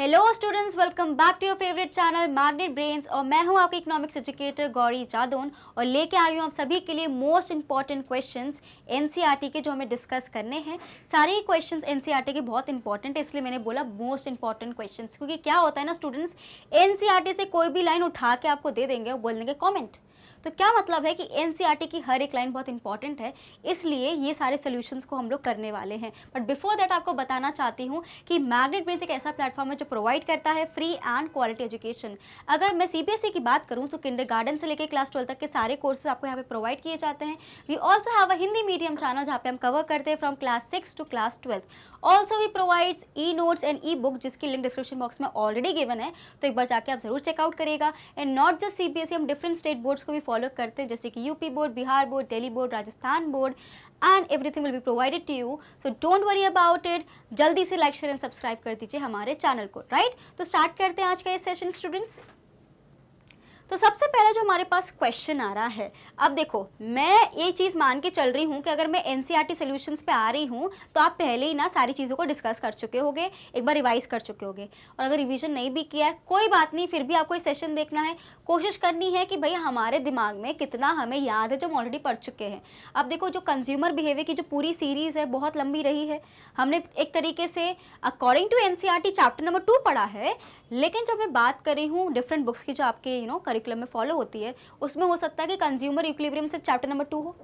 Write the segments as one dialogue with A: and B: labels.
A: Hello students welcome back to your favourite channel magnet brains और मैं हूं आपके इकोनॉमिक्स एजुकेटर गौरी जादौन और लेके आई हूं आप सभी के लिए मोस्ट इंपॉर्टेंट क्वेश्चंस एनसीईआरटी के जो हमें डिस्कस करने हैं सारे क्वेश्चंस एनसीईआरटी e के बहुत इंपॉर्टेंट है इसलिए मैंने बोला मोस्ट इंपॉर्टेंट क्वेश्चन क्योंकि क्या होता है ना स्टूडेंट्स एन e से कोई भी लाइन उठा के आपको दे देंगे और बोल देंगे कॉमेंट तो क्या मतलब है कि एन e की हर एक लाइन बहुत इंपॉर्टेंट है इसलिए ये सारे सोल्यूशंस को हम लोग करने वाले हैं बट बिफोर दैट आपको बताना चाहती हूँ कि मैग्नेट ब्रेन्स एक ऐसा प्लेटफॉर्म है जो प्रोवाइड करता है फ्री एंड क्वालिटी एजुकेशन अगर मैं सीबीएसई e की बात करूँ तो किंडर गार्डन से लेकर क्लास ट्वेल्व तक के सारे कोर्सेज आपको यहाँ पे प्रोवाइड किए जाते हैं we also have a Hindi medium channel जहाँ पे हम कवर करते हैं from class six to class twelfth also we provides e notes and e book जिसकी लिंक डिस्क्रिप्शन बॉक्स में ऑलरेडी गिवन है तो एक बार जाके आप जरूर चेकआउट करिएगा एंड नॉट जस्ट सी हम डिफरेंट स्टेट बोर्ड्स को भी फॉलो करते हैं जैसे कि UP board Bihar board Delhi board Rajasthan board and everything will be provided to you so don't worry about it जल्दी से लाइक शेयर एंड सब्सक्राइब कर दीजिए हमारे चैनल को राइट right? तो स्टार्ट करते हैं आज का ये सेशन स्टूडेंट्स तो सबसे पहला जो हमारे पास क्वेश्चन आ रहा है अब देखो मैं ये चीज़ मान के चल रही हूँ कि अगर मैं एन सी सॉल्यूशंस पे आ रही हूँ तो आप पहले ही ना सारी चीज़ों को डिस्कस कर चुके होगे एक बार रिवाइज कर चुके होगे और अगर रिविजन नहीं भी किया है कोई बात नहीं फिर भी आपको ये सेशन देखना है कोशिश करनी है कि भाई हमारे दिमाग में कितना हमें याद है जो हम ऑलरेडी पढ़ चुके हैं अब देखो जो कंज्यूमर बिहेवियर की जो पूरी सीरीज़ है बहुत लंबी रही है हमने एक तरीके से according to an chapter number two पढ़ा है लेकिन जब मैं बात कर रही हूँ डिफरेंट बुक्स की जो आपके यू नो करिकुलम में फॉलो होती है उसमें हो सकता है कि कंज्यूमर इक्विलिब्रियम सिर्फ चैप्टर नंबर टू हो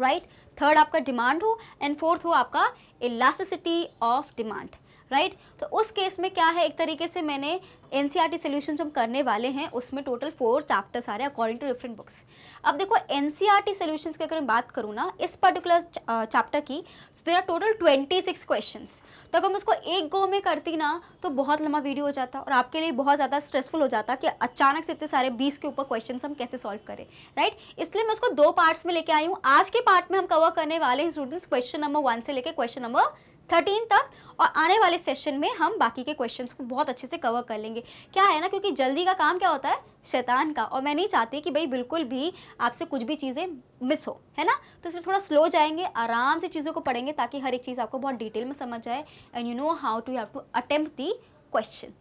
A: राइट right? थर्ड आपका डिमांड हो एंड फोर्थ हो आपका इलास्टिसिटी ऑफ डिमांड राइट तो उस केस में क्या है एक तरीके से मैंने N C R T solution जो हम करने वाले हैं उसमें टोटल फोर चैप्टर्स आ रहे हैं अकॉर्डिंग टू डिफरेंट बुक्स अब देखो N C R T solution की अगर मैं बात करूँ ना इस पर्टिकुलर चैप्टर की so there are total twenty six question तो अगर मैं उसको एक गो में करती ना तो बहुत लंबा वीडियो हो जाता और आपके लिए बहुत ज़्यादा स्ट्रेसफुल हो जाता कि अचानक से इतने सारे बीस के ऊपर क्वेश्चन हम कैसे सॉल्व करें राइट इसलिए मैं उसको दो पार्ट्स में लेके आई हूँ आज के पार्ट में हम कवर करने वाले हैं स्टूडेंट्स क्वेश्चन नंबर वन से लेकर क्वेश्चन नंबर थर्टीन तक और आने वाले सेशन में हम बाकी के क्वेश्चंस को बहुत अच्छे से कवर कर लेंगे क्या है ना क्योंकि जल्दी का काम क्या होता है शैतान का और मैं नहीं चाहती कि भाई बिल्कुल भी आपसे कुछ भी चीज़ें मिस हो है ना तो इसलिए थोड़ा स्लो जाएंगे आराम से चीज़ों को पढ़ेंगे ताकि हर एक चीज़ आपको बहुत डिटेल में समझ आए and you know how to have to attempt the question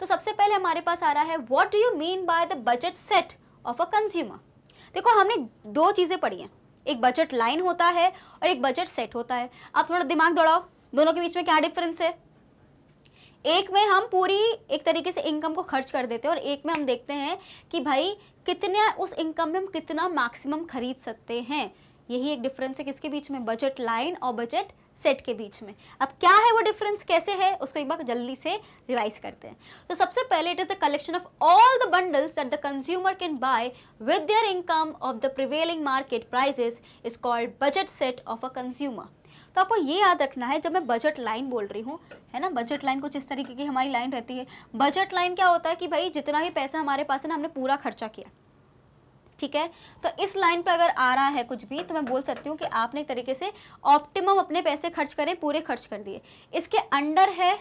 A: तो सबसे पहले हमारे पास आ रहा है what do you mean by the budget set of a consumer देखो हमने दो चीज़ें पढ़ी हैं एक बजट लाइन होता है और एक बजट सेट होता है आप थोड़ा दिमाग दौड़ाओ दोनों के बीच में क्या डिफरेंस है एक में हम पूरी एक तरीके से इनकम को खर्च कर देते हैं और एक में हम देखते हैं कि भाई कितने उस इनकम में हम कितना मैक्सिमम खरीद सकते हैं यही एक डिफरेंस है किसके बीच में बजट लाइन और बजट सेट के बीच में अब क्या है वो डिफरेंस कैसे है उसको एक बार जल्दी से रिवाइज करते हैं तो सबसे पहले it is the collection of all the bundles that the consumer can buy with their income of the prevailing market prices is called budget set of a consumer तो आपको ये याद रखना है जब मैं बजट लाइन बोल रही हूँ है ना बजट लाइन कुछ इस तरीके की हमारी लाइन रहती है बजट लाइन क्या होता है कि भाई जितना भी पैसा हमारे पास है ना हमने पूरा खर्चा किया ठीक है तो इस लाइन पर अगर आ रहा है कुछ भी तो मैं बोल सकती हूँ कि आपने एक तरीके से ऑप्टिमम अपने पैसे खर्च करें पूरे खर्च कर दिए इसके अंडर है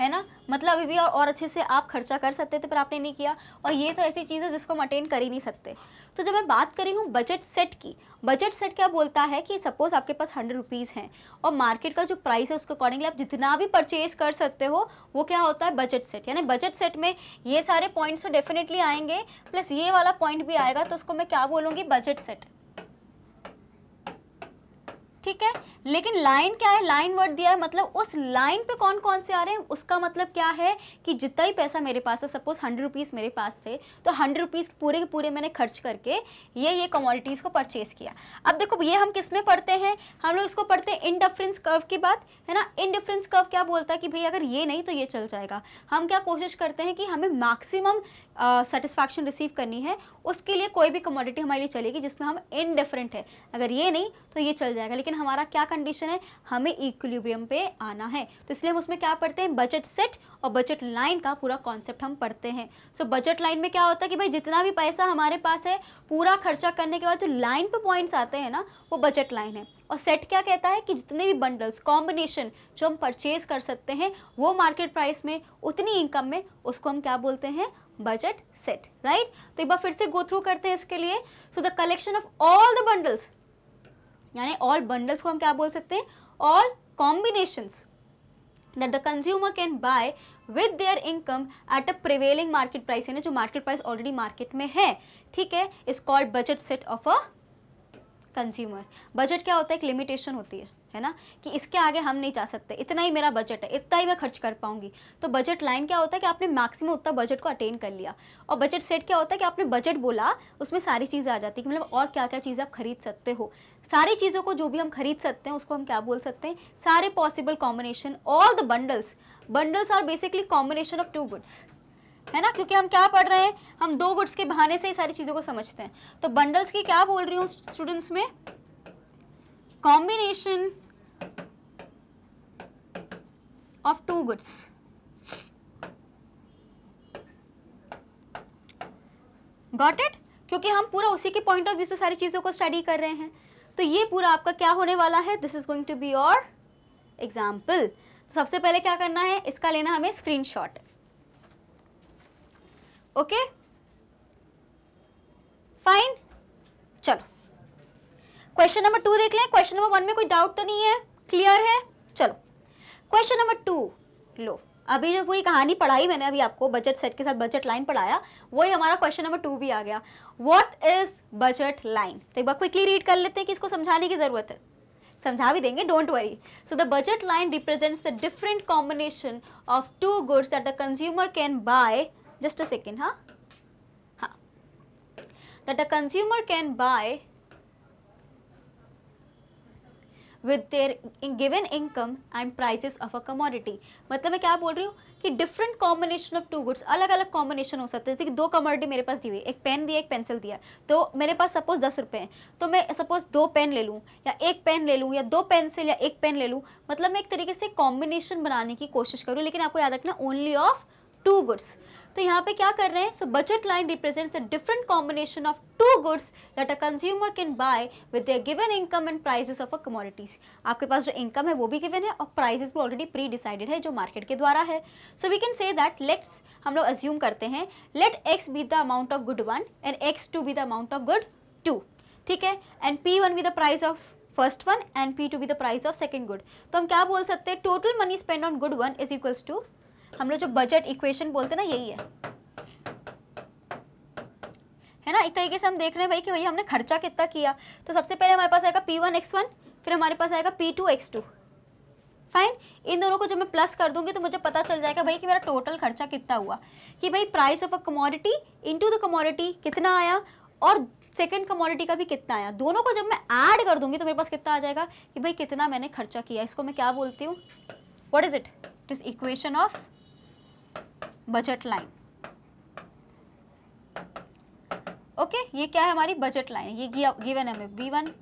A: है ना मतलब अभी भी और, और अच्छे से आप खर्चा कर सकते थे पर आपने नहीं किया और ये तो ऐसी चीज़ है जिसको हम अटेन कर ही नहीं सकते तो जब मैं बात कर रही हूँ बजट सेट की बजट सेट क्या बोलता है कि सपोज़ आपके पास हंड्रेड रुपीज़ हैं और मार्केट का जो प्राइस है उसके अकॉर्डिंगली आप जितना भी परचेज कर सकते हो वो क्या होता है बजट सेट यानी बजट सेट में ये सारे पॉइंट्स तो डेफिनेटली आएंगे प्लस ये वाला पॉइंट भी आएगा तो उसको मैं क्या बोलूँगी बजट सेट ठीक है लेकिन लाइन क्या है लाइन वर्ड दिया है मतलब उस लाइन पे कौन कौन से आ रहे हैं उसका मतलब क्या है कि जितना ही पैसा मेरे पास है सपोज हंड्रेड रुपीज़ मेरे पास थे तो हंड्रेड रुपीज़ पूरे के पूरे मैंने खर्च करके ये ये कमोडिटीज़ को परचेज किया अब देखो ये हम किस में पढ़ते हैं हम लोग इसको पढ़ते हैं इन डिफरेंस कर्व के बाद है ना इन डिफरेंस कर्व क्या बोलता है कि भाई अगर ये नहीं तो ये चल जाएगा हम क्या कोशिश करते हैं कि हमें मैक्सिमम सेटिस्फैक्शन uh, रिसीव करनी है उसके लिए कोई भी कमोडिटी हमारे लिए चलेगी जिसमें हम इनडिफरेंट है अगर ये नहीं तो ये चल जाएगा लेकिन हमारा क्या कंडीशन है हमें इक्विलिब्रियम पे आना है तो इसलिए हम उसमें क्या पढ़ते हैं बजट सेट और बजट लाइन का पूरा कॉन्सेप्ट हम पढ़ते हैं सो बजट लाइन में क्या होता है कि भाई जितना भी पैसा हमारे पास है पूरा खर्चा करने के बाद जो लाइन पे पॉइंट्स आते हैं ना वो बजट लाइन है और सेट क्या कहता है कि जितने भी बंडल्स कॉम्बिनेशन जो हम परचेज कर सकते हैं वो मार्केट प्राइस में उतनी इनकम में उसको हम क्या बोलते हैं बजट सेट राइट तो एक बार फिर से गो थ्रू करते हैं इसके लिए so the collection of all the bundles यानी ऑल बंडल्स को हम क्या बोल सकते हैं all combination that the consumer can buy with their income at a prevailing market price यानी जो मार्केट प्राइस ऑलरेडी मार्केट में है ठीक है is called budget set of a consumer budget क्या होता है एक लिमिटेशन होती है है ना कि इसके आगे हम नहीं जा सकते इतना ही मेरा बजट है इतना ही मैं खर्च कर पाऊंगी तो बजट लाइन क्या होता है कि आपने मैक्सिमम उतना बजट को अटेन कर लिया और बजट सेट क्या होता है कि आपने बजट बोला उसमें सारी चीज़ें आ जाती है मतलब और क्या क्या चीज़ें आप खरीद सकते हो सारी चीज़ों को जो भी हम खरीद सकते हैं उसको हम क्या बोल सकते हैं सारे possible combination all the bundles bundles are basically combination of two goods है ना क्योंकि हम क्या पढ़ रहे हैं हम दो गुड्स के बहाने से ही सारी चीज़ों को समझते हैं तो बंडल्स की क्या बोल रही हूँ स्टूडेंट्स में combination of two goods. Got it क्योंकि हम पूरा उसी के पॉइंट ऑफ व्यू से सारी चीज़ों को स्टडी कर रहे हैं तो ये पूरा आपका क्या होने वाला है this is going to be your example तो सबसे पहले क्या करना है इसका लेना हमें स्क्रीनशॉट ओके फाइन चलो क्वेश्चन नंबर टू देख लें क्वेश्चन नंबर वन में कोई डाउट तो नहीं है क्लियर है चलो क्वेश्चन नंबर टू लो अभी जो पूरी कहानी पढ़ाई मैंने अभी आपको बजट सेट के साथ बजट लाइन पढ़ाया वही हमारा क्वेश्चन नंबर टू भी आ गया व्हाट इज बजट लाइन तो एक बार क्विकली रीड कर लेते हैं कि इसको समझाने की ज़रूरत है समझा भी देंगे don't worry so the budget line represents the different combination of two goods that the consumer can buy just a second हाँ हाँ that a consumer can buy with their given income and prices of a commodity मतलब मैं क्या बोल रही हूँ कि different combination of two goods अलग अलग कॉम्बिनेशन हो सकते हैं जैसे कि दो कमोडिटी मेरे पास दी हुई एक पेन दिया एक पेंसिल दिया तो मेरे पास सपोज दस रुपये हैं तो मैं सपोज दो पेन ले लूँ या एक पेन ले लूँ या दो पेंसिल या एक पेन ले लूँ मतलब मैं एक तरीके से कॉम्बिनेशन बनाने की कोशिश करूँ लेकिन आपको याद रखना ओनली ऑफ टू गुड्स तो यहाँ पे क्या कर रहे हैं so budget line represent the different combination of two goods that a consumer can buy with given income and prices of a commodities आपके पास जो इनकम है वो भी गिवन है और प्राइजेस भी ऑलरेडी प्री डिसाइडेड है जो मार्केट के द्वारा है so we can say that let's हम लोग अज्यूम करते हैं let X be the amount of good one and X two be the amount of good two ठीक है and P one be the price of first one and P two be the price of second good तो हम क्या बोल सकते हैं total money spend on good one is equals to हम लोग जो बजट इक्वेशन बोलते हैं ना यही है है ना एक तरीके से हम देख रहे हैं भाई कि भाई हमने खर्चा कितना किया तो सबसे पहले हमारे पास आएगा पी वन एक्स वन फिर हमारे पास आएगा P two X two fine इन दोनों को जब मैं प्लस कर दूंगी तो मुझे पता चल जाएगा भाई कि मेरा टोटल खर्चा कितना हुआ कि भाई price of a commodity to the commodity कितना आया और सेकेंड कमोडिटी का भी कितना आया दोनों को जब मैं ऐड कर दूंगी तो मेरे पास कितना आ जाएगा कि भाई कितना मैंने खर्चा किया इसको मैं क्या बोलती हूँ what is it it is equation of budget line okay ये क्या है हमारी बजट लाइन ये गिवन हमें बी वन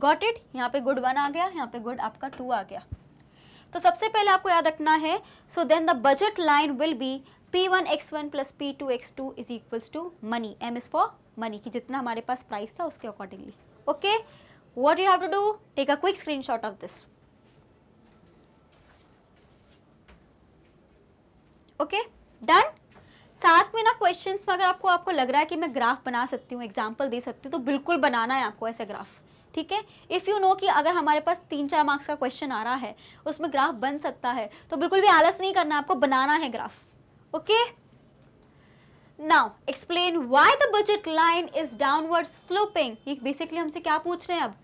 A: गॉट इट यहाँ पे गुड वन आ गया यहाँ पे गुड आपका टू आ गया तो सबसे पहले आपको याद रखना है so then the budget line will be P one X one plus P two X two is equals to money M is for money की जितना हमारे पास प्राइस था उसके accordingly okay what you have to do take a quick screenshot of this okay done साथ में ना questions में अगर आपको आपको लग रहा है कि मैं ग्राफ बना सकती हूँ एग्जाम्पल दे सकती हूँ तो बिल्कुल बनाना है आपको ऐसा ग्राफ ठीक है इफ़ यू नो कि अगर हमारे पास तीन चार मार्क्स का क्वेश्चन आ रहा है उसमें ग्राफ बन सकता है तो बिल्कुल भी आलस नहीं करना आपको बनाना है graph okay now explain why the budget line is downward sloping ये बेसिकली हमसे क्या पूछ रहे हैं अब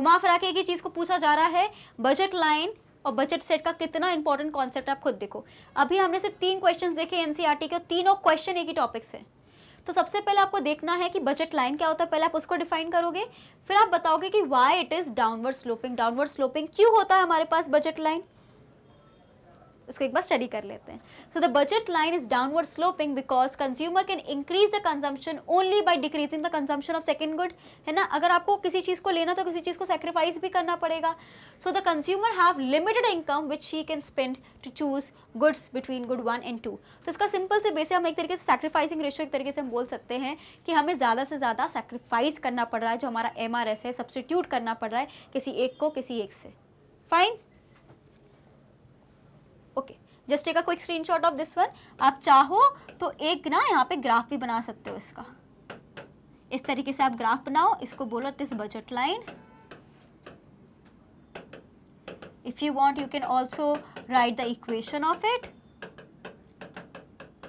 A: घुमा फिरा के एक ही चीज़ को पूछा जा रहा है बजट लाइन और बजट सेट का कितना इंपॉर्टेंट कॉन्सेप्ट आप खुद देखो अभी हमने सिर्फ तीन क्वेश्चन देखे एनसीईआरटी e के तीनों क्वेश्चन एक ही टॉपिक से तो सबसे पहले आपको देखना है कि बजट लाइन क्या होता है पहले आप उसको डिफाइन करोगे फिर आप बताओगे कि why it is downward sloping downward sloping क्यों होता है हमारे पास बजट लाइन उसको एक बार स्टडी कर लेते हैं so the budget line is downward sloping because consumer can increase the consumption only by decreasing the consumption of second good है ना अगर आपको किसी चीज़ को लेना तो किसी चीज़ को सेक्रीफाइस भी करना पड़ेगा so the consumer have limited income which he can spend to choose goods between good one and two तो इसका सिंपल से बेसिक हम एक तरीके से सेक्रीफाइसिंग रेशो एक तरीके से हम बोल सकते हैं कि हमें ज़्यादा से ज़्यादा सेक्रीफाइस करना पड़ रहा है जो हमारा एम है सब्सटीट्यूट करना पड़ रहा है किसी एक को किसी एक से फाइन जस्ट एक quick screenshot of this one आप चाहो तो एक ना यहाँ पे ग्राफ भी बना सकते हो इसका इस तरीके से आप ग्राफ बनाओ इसको बोलो it is budget line if you want you can also write the equation of it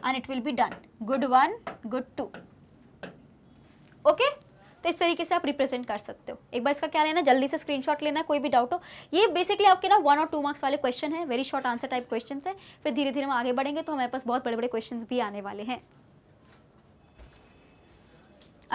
A: and it will be done good one good two okay तो इस तरीके से आप रिप्रेजेंट कर सकते हो एक बार इसका क्या लेना जल्दी से स्क्रीनशॉट लेना कोई भी डाउट हो ये बेसिकली आपके ना वन और टू मार्क्स वाले क्वेश्चन है very short answer type question है फिर धीरे धीरे हम आगे बढ़ेंगे तो हमारे पास बहुत बड़े बड़े क्वेश्चन भी आने वाले हैं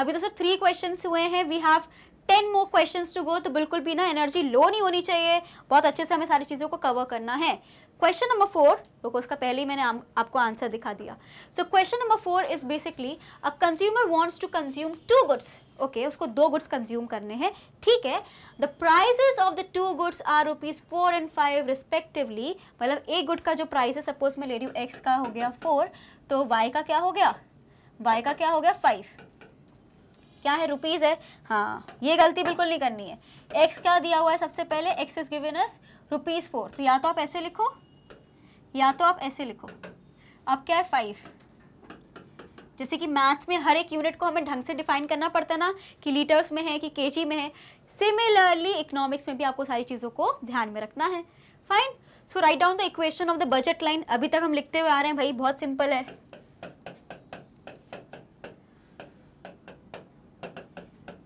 A: अभी तो सिर्फ थ्री क्वेश्चन हुए हैं we have ten more question to go तो बिल्कुल भी ना एनर्जी लो नहीं होनी चाहिए बहुत अच्छे से हमें सारी चीज़ों को कवर करना है क्वेश्चन नंबर फोर रुको इसका पहले ही मैंने आ, आपको आंसर दिखा दिया so question number four is basically a consumer wants to consume two goods okay उसको दो गुड्स कंज्यूम करने हैं ठीक है the prices of the two goods are rupees four and five respectively मतलब एक गुड का जो प्राइस है सपोज मैं ले रही हूँ एक्स का हो गया फोर तो वाई का क्या हो गया वाई का क्या हो गया फाइव क्या है रुपीज़ है हाँ ये गलती बिल्कुल नहीं करनी है एक्स क्या दिया हुआ है सबसे पहले X is given as rupees four तो या तो आप ऐसे लिखो या तो आप ऐसे लिखो अब क्या है फाइव जैसे कि मैथ्स में हर एक यूनिट को हमें ढंग से डिफाइन करना पड़ता है ना कि लीटर्स में है कि के में है सिमिलरली इकोनॉमिक्स में भी आपको सारी चीज़ों को ध्यान में रखना है fine so write down the equation of the budget line अभी तक हम लिखते हुए आ रहे हैं भाई बहुत सिंपल है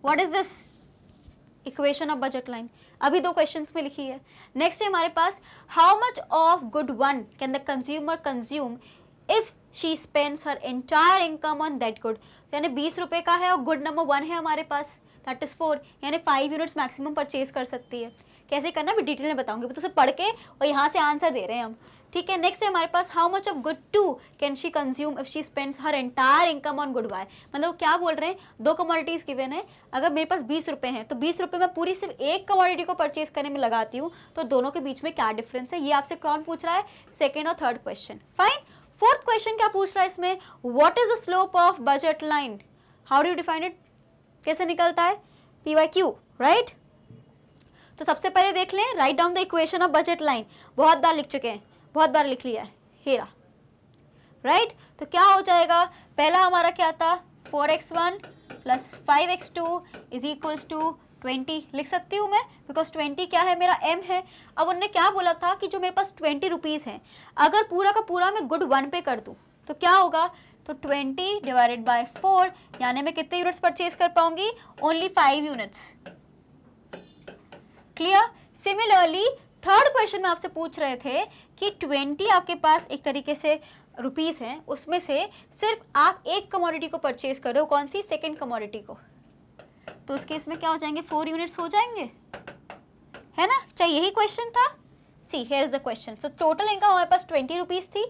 A: what is this equation of budget line अभी दो क्वेश्चन में लिखी है नेक्स्ट है हमारे पास how much of good one can the consumer consume if she spends her entire income on that good यानी बीस रुपये का है और गुड नंबर वन है हमारे पास दैट इज़ फोर यानी फाइव यूनिट्स मैक्सिमम परचेज कर सकती है कैसे करना भी डिटेल में बताऊंगी तो सब पढ़ के और यहाँ से आंसर दे रहे हैं हम ठीक है नेक्स्ट है हमारे पास how much of good two can she consume if she spends her entire income on good by मतलब क्या बोल रहे हैं दो कमोडिटीज़ गिवन है अगर मेरे पास बीस रुपए हैं तो बीस रुपए मैं पूरी सिर्फ एक कमोडिटी को परचेज करने में लगाती हूँ तो दोनों के बीच में क्या डिफरेंस है ये आपसे कौन पूछ रहा है सेकेंड और third question fine fourth question क्या पूछ रहा है इसमें what is the slope of budget line how do define it कैसे निकलता है पी वाई क्यू राइट तो सबसे पहले देख लें write down the equation of budget line बहुत बार लिख चुके हैं बहुत बार लिख लिया है हीरा राइट right? तो क्या हो जाएगा पहला हमारा क्या था four X one plus five X two is equals to twenty लिख सकती हूँ मैं बिकॉज ट्वेंटी क्या है मेरा एम है अब उनने क्या बोला था कि जो मेरे पास ट्वेंटी रुपीज़ हैं अगर पूरा का पूरा मैं गुड वन पे कर दूँ तो क्या होगा तो ट्वेंटी डिवाइडेड बाई फोर यानी मैं कितने यूनिट्स परचेज कर पाऊंगी only five units clear similarly third question में आपसे पूछ रहे थे कि ट्वेंटी आपके पास एक तरीके से रुपीस हैं उसमें से सिर्फ आप एक कमोडिटी को परचेज कर रहे हो कौन सी सेकेंड कमोडिटी को तो उसके इसमें क्या हो जाएंगे फोर यूनिट्स हो जाएंगे है ना चाहे अच्छा, यही क्वेश्चन था see here is the question so total income हमारे पास ट्वेंटी रुपीज़ थी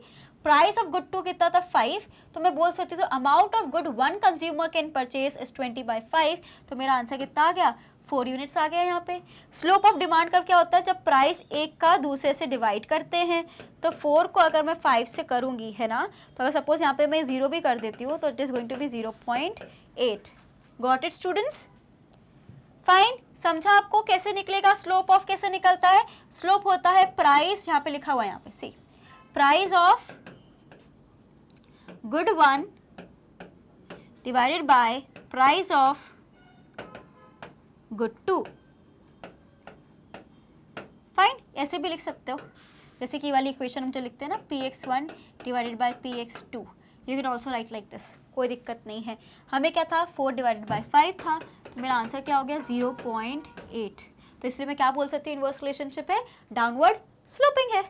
A: प्राइस ऑफ गुड टू कितना था फाइव तो मैं बोल सकती हूँ तो amount of good one consumer can purchase is twenty by five तो मेरा आंसर कितना आ गया फोर यूनिट्स आ गया यहाँ पे स्लोप ऑफ डिमांड कर्व क्या होता है जब प्राइस एक का दूसरे से डिवाइड करते हैं तो फोर को अगर मैं फाइव से करूँगी है ना तो अगर सपोज यहाँ पे मैं ज़ीरो भी कर देती हूँ तो it is going to be zero point eight got it students fine समझा आपको कैसे निकलेगा स्लोप ऑफ कैसे निकलता है स्लोप होता है प्राइस यहाँ पे लिखा हुआ है यहाँ पे see price of good one divided by price of good two fine ऐसे भी लिख सकते हो जैसे कि वाली इक्वेशन हम जो लिखते हैं ना P X one divided by P X two you can also write like this कोई दिक्कत नहीं है हमें क्या था फोर डिवाइडेड बाई फाइव था तो मेरा आंसर क्या हो गया जीरो पॉइंट एट तो इसलिए मैं क्या बोल सकती हूँ इन्वर्स रिलेशनशिप है डाउनवर्ड स्लोपिंग है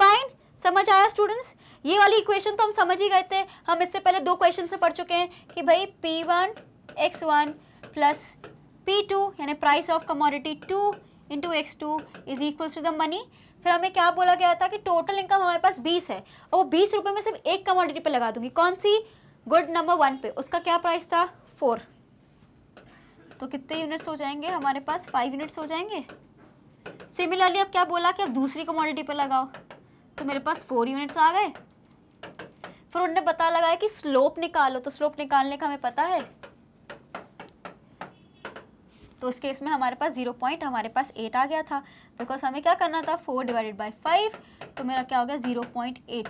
A: फाइन समझ आया स्टूडेंट्स ये वाली इक्वेशन तो हम समझ ही गए थे हम इससे पहले दो क्वेश्चन से पढ़ चुके हैं कि भाई P one X one plus P two यानी price of commodity two into X two is equal to the money फिर हमें क्या बोला गया था कि टोटल इनकम हमारे पास बीस है और वो बीस रुपये में सिर्फ एक कमोडिटी पे लगा दूंगी कौन सी गुड नंबर वन पे उसका क्या प्राइस था फोर तो कितने यूनिट्स हो जाएंगे हमारे पास फाइव यूनिट्स हो जाएंगे सिमिलरली अब क्या बोला कि अब दूसरी कमोडिटी पर लगाओ तो मेरे पास फोर यूनिट्स आ गए फिर उन्होंने पता लगाया कि स्लोप निकालो तो स्लोप निकालने का हमें पता है तो उस केस में हमारे पास जीरो पॉइंट हमारे पास एट आ गया था बिकॉज हमें क्या करना था फोर डिवाइडेड बाई फाइव तो मेरा क्या हो गया ज़ीरो पॉइंट एट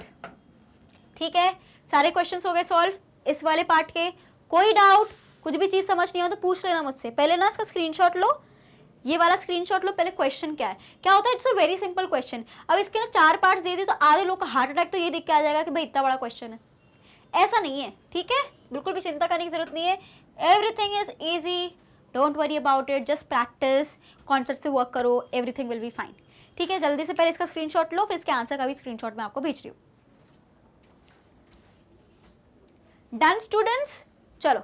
A: ठीक है सारे क्वेश्चन हो गए सॉल्व इस वाले पार्ट के कोई डाउट कुछ भी चीज़ समझ नहीं हो तो पूछ लेना मुझसे पहले ना इसका स्क्रीन लो ये वाला स्क्रीनशॉट लो पहले क्वेश्चन क्या है क्या होता है it's a very simple question अब इसके ना चार पार्ट्स दे दिए तो आधे लोग का हार्ट अटैक तो ये देख के आ जाएगा कि भाई इतना बड़ा क्वेश्चन है ऐसा नहीं है ठीक है बिल्कुल भी चिंता करने की जरूरत नहीं है everything is easy don't worry about it just practice concept से वर्क करो एवरीथिंग विल बी फाइन ठीक है जल्दी से पहले इसका स्क्रीनशॉट लो फिर इसके आंसर का भी स्क्रीनशॉट मैं आपको भेज रही हूँ डन स्टूडेंट्स चलो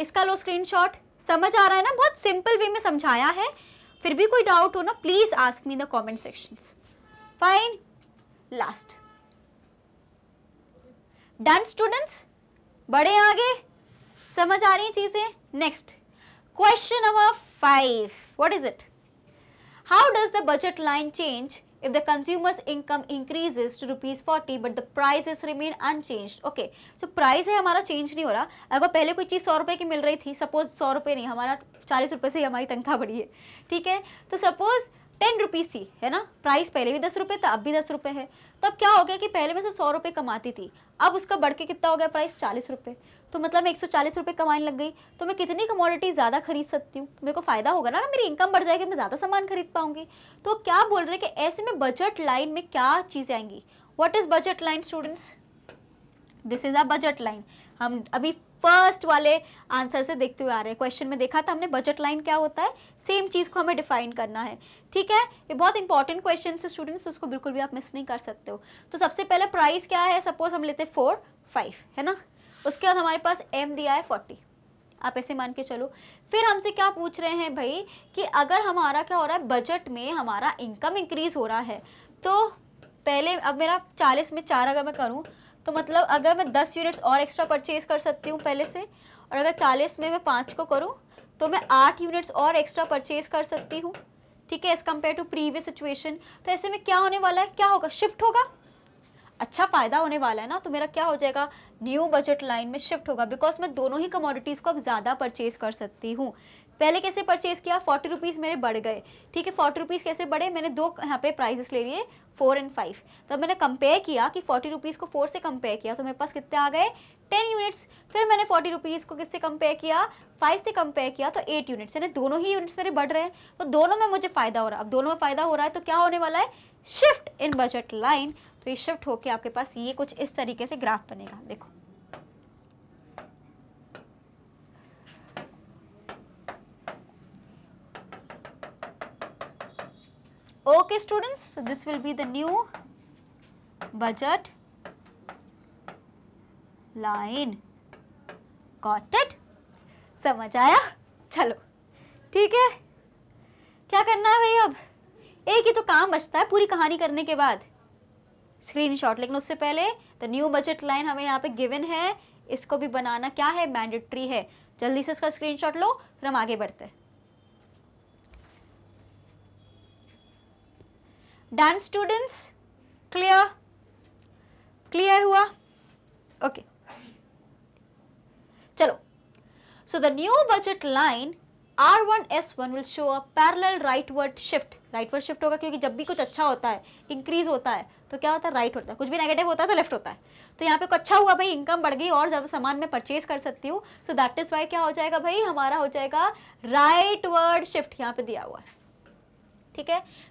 A: इसका लो स्क्रीनशॉट समझ आ रहा है ना बहुत सिंपल वे में समझाया है फिर भी कोई डाउट हो ना please ask me in the comment section fine last done students बड़े आगे समझ आ रही चीज़ें next Question number five. What is it? How does the budget line change if the consumer's income increases to rupees forty but the prices remain unchanged? Okay. So price है हमारा change नहीं हो रहा अगर पहले कोई चीज़ सौ रुपये की मिल रही थी सपोज सौ रुपये नहीं हमारा चालीस रुपये से हमारी तनख्वाह बढ़ी है ठीक है तो सपोज़ टेन रुपीज़ थी है ना प्राइस पहले भी दस रुपये था अब भी दस रुपये है तो अब क्या हो गया कि पहले मैं सिर्फ सौ रुपये कमाती थी अब उसका बढ़ के कितना हो गया प्राइस चालीस रुपये तो मतलब मैं एक सौ चालीस रुपये कमाने लग गई तो मैं कितनी कमोडिटी ज़्यादा खरीद सकती हूँ तो मेरे को फ़ायदा होगा ना मेरी इनकम बढ़ जाएगी मैं ज़्यादा सामान खरीद पाऊँगी तो क्या बोल रहे हैं कि ऐसे में बजट लाइन में क्या चीज़ें आएंगी what is budget line students this is a budget line हम अभी फर्स्ट वाले आंसर से देखते हुए आ रहे हैं क्वेश्चन में देखा था हमने बजट लाइन क्या होता है सेम चीज़ को हमें डिफाइन करना है ठीक है ये बहुत इंपॉर्टेंट क्वेश्चन है स्टूडेंट्स उसको बिल्कुल भी आप मिस नहीं कर सकते हो तो सबसे पहले प्राइस क्या है सपोज हम लेते हैं फोर फाइव है ना उसके बाद हमारे पास एम दिया है फोर्टी आप ऐसे मान के चलो फिर हमसे क्या पूछ रहे हैं भाई कि अगर हमारा क्या हो रहा है बजट में हमारा इनकम इंक्रीज़ हो रहा है तो पहले अब मेरा चालीस में चार अगर मैं करूँ तो मतलब अगर मैं दस यूनिट्स और एक्स्ट्रा परचेज कर सकती हूँ पहले से और अगर चालीस में मैं पाँच को करूँ तो मैं आठ यूनिट्स और एक्स्ट्रा परचेज कर सकती हूँ ठीक है as compare to previous situation तो ऐसे में क्या होने वाला है क्या होगा शिफ्ट होगा अच्छा फ़ायदा होने वाला है ना तो मेरा क्या हो जाएगा न्यू बजट लाइन में शिफ्ट होगा बिकॉज मैं दोनों ही कमोडिटीज़ को अब ज़्यादा परचेज कर सकती हूँ पहले कैसे परचेज़ किया फोर्टी रुपीज़ मेरे बढ़ गए ठीक है फोर्टी रुपीज़ कैसे बढ़े मैंने दो यहाँ पे प्राइजेस ले लिए फोर एंड फाइव तब मैंने कंपेयर किया कि फोर्टी रुपीज़ को फोर से कंपेयर किया तो मेरे पास कितने आ गए टेन यूनिट्स फिर मैंने फोर्टी रुपीज़ को किससे कंपेयर किया फाइव से कंपेयर किया तो एट यूनिट्स यानी दोनों ही यूनिट्स मेरे बढ़ रहे हैं तो दोनों में मुझे फ़ायदा हो रहा है अब दोनों में फ़ायदा हो रहा है तो क्या होने वाला है शिफ्ट इन बजट लाइन तो ये शिफ्ट होकर आपके पास ये कुछ इस तरीके से ग्राफ बनेगा देखो Okay students, so this will be the new budget line. Got it? समझ आया चलो ठीक है क्या करना है भाई अब एक ही तो काम बचता है पूरी कहानी करने के बाद स्क्रीनशॉट लेकिन उससे पहले द न्यू बजट लाइन हमें यहाँ पे गिवन है इसको भी बनाना क्या है मैंडेटरी है जल्दी से इसका स्क्रीनशॉट लो फिर हम आगे बढ़ते हैं डन स्टूडेंट्स क्लियर क्लियर हुआ ओके okay. चलो R one S one will show a parallel rightward shift rightward shift होगा क्योंकि जब भी कुछ अच्छा होता है इंक्रीज होता है तो क्या होता है राइट होता है कुछ भी नेगेटिव होता है तो लेफ्ट होता है तो यहाँ पे कुछ अच्छा हुआ भाई इनकम बढ़ गई और ज़्यादा सामान मैं परचेज कर सकती हूँ सो दैट इज़ वाई क्या हो जाएगा भाई हमारा हो जाएगा राइट वर्ड शिफ्ट यहाँ पे दिया हुआ है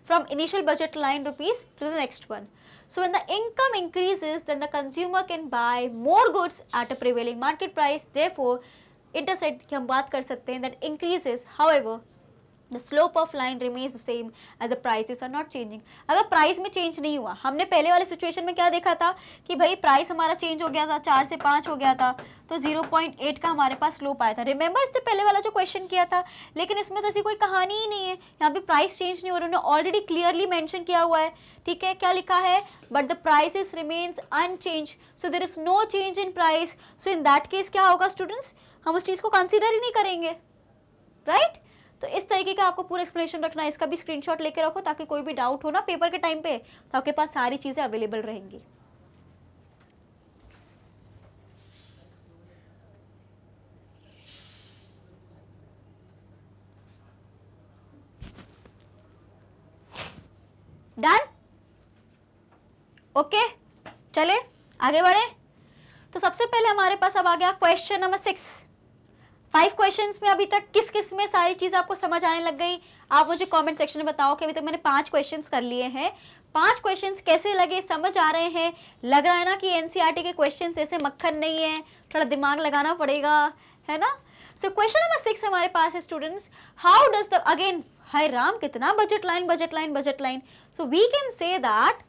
A: From initial budget line rupees to the next one. so when the income increases then the consumer can buy more goods at a prevailing market price therefore intersect की हम that increases however the slope of line remains same as the prices are not changing अगर price में change नहीं हुआ हमने पहले वाले situation में क्या देखा था कि भाई प्राइस हमारा चेंज हो गया था चार से पाँच हो गया था तो जीरो पॉइंट एट का हमारे पास स्लोप आया था रिमेंबर इससे पहले वाला जो क्वेश्चन किया था लेकिन इसमें तो ऐसी कोई कहानी ही नहीं है यहाँ पर प्राइस चेंज नहीं हो रही उन्होंने ऑलरेडी क्लियरली मैंशन किया हुआ है ठीक है क्या लिखा है but the prices remains unchanged so there is no change in price so in that case क्या होगा स्टूडेंट्स हम उस चीज़ को कंसिडर ही नहीं करेंगे राइट right? तो इस तरीके का आपको पूरा एक्सप्लेनेशन रखना है इसका भी स्क्रीनशॉट लेकर रखो ताकि कोई भी डाउट हो ना पेपर के टाइम पे तो आपके पास सारी चीज़ें अवेलेबल रहेंगी डन ओके okay, चले आगे बढ़े तो सबसे पहले हमारे पास अब आ गया question number six five questions में अभी तक किस किस में सारी चीज़ आपको समझ आने लग गई आप मुझे कमेंट सेक्शन में बताओ कि अभी तक मैंने पांच क्वेश्चंस कर लिए हैं पांच क्वेश्चंस कैसे लगे समझ आ रहे हैं लग रहा है ना कि एनसीईआरटी e के क्वेश्चंस ऐसे मक्खन नहीं है थोड़ा दिमाग लगाना पड़ेगा है ना सो क्वेश्चन नंबर सिक्स हमारे पास है students how does the again हाय राम कितना budget line budget line budget line so we can say that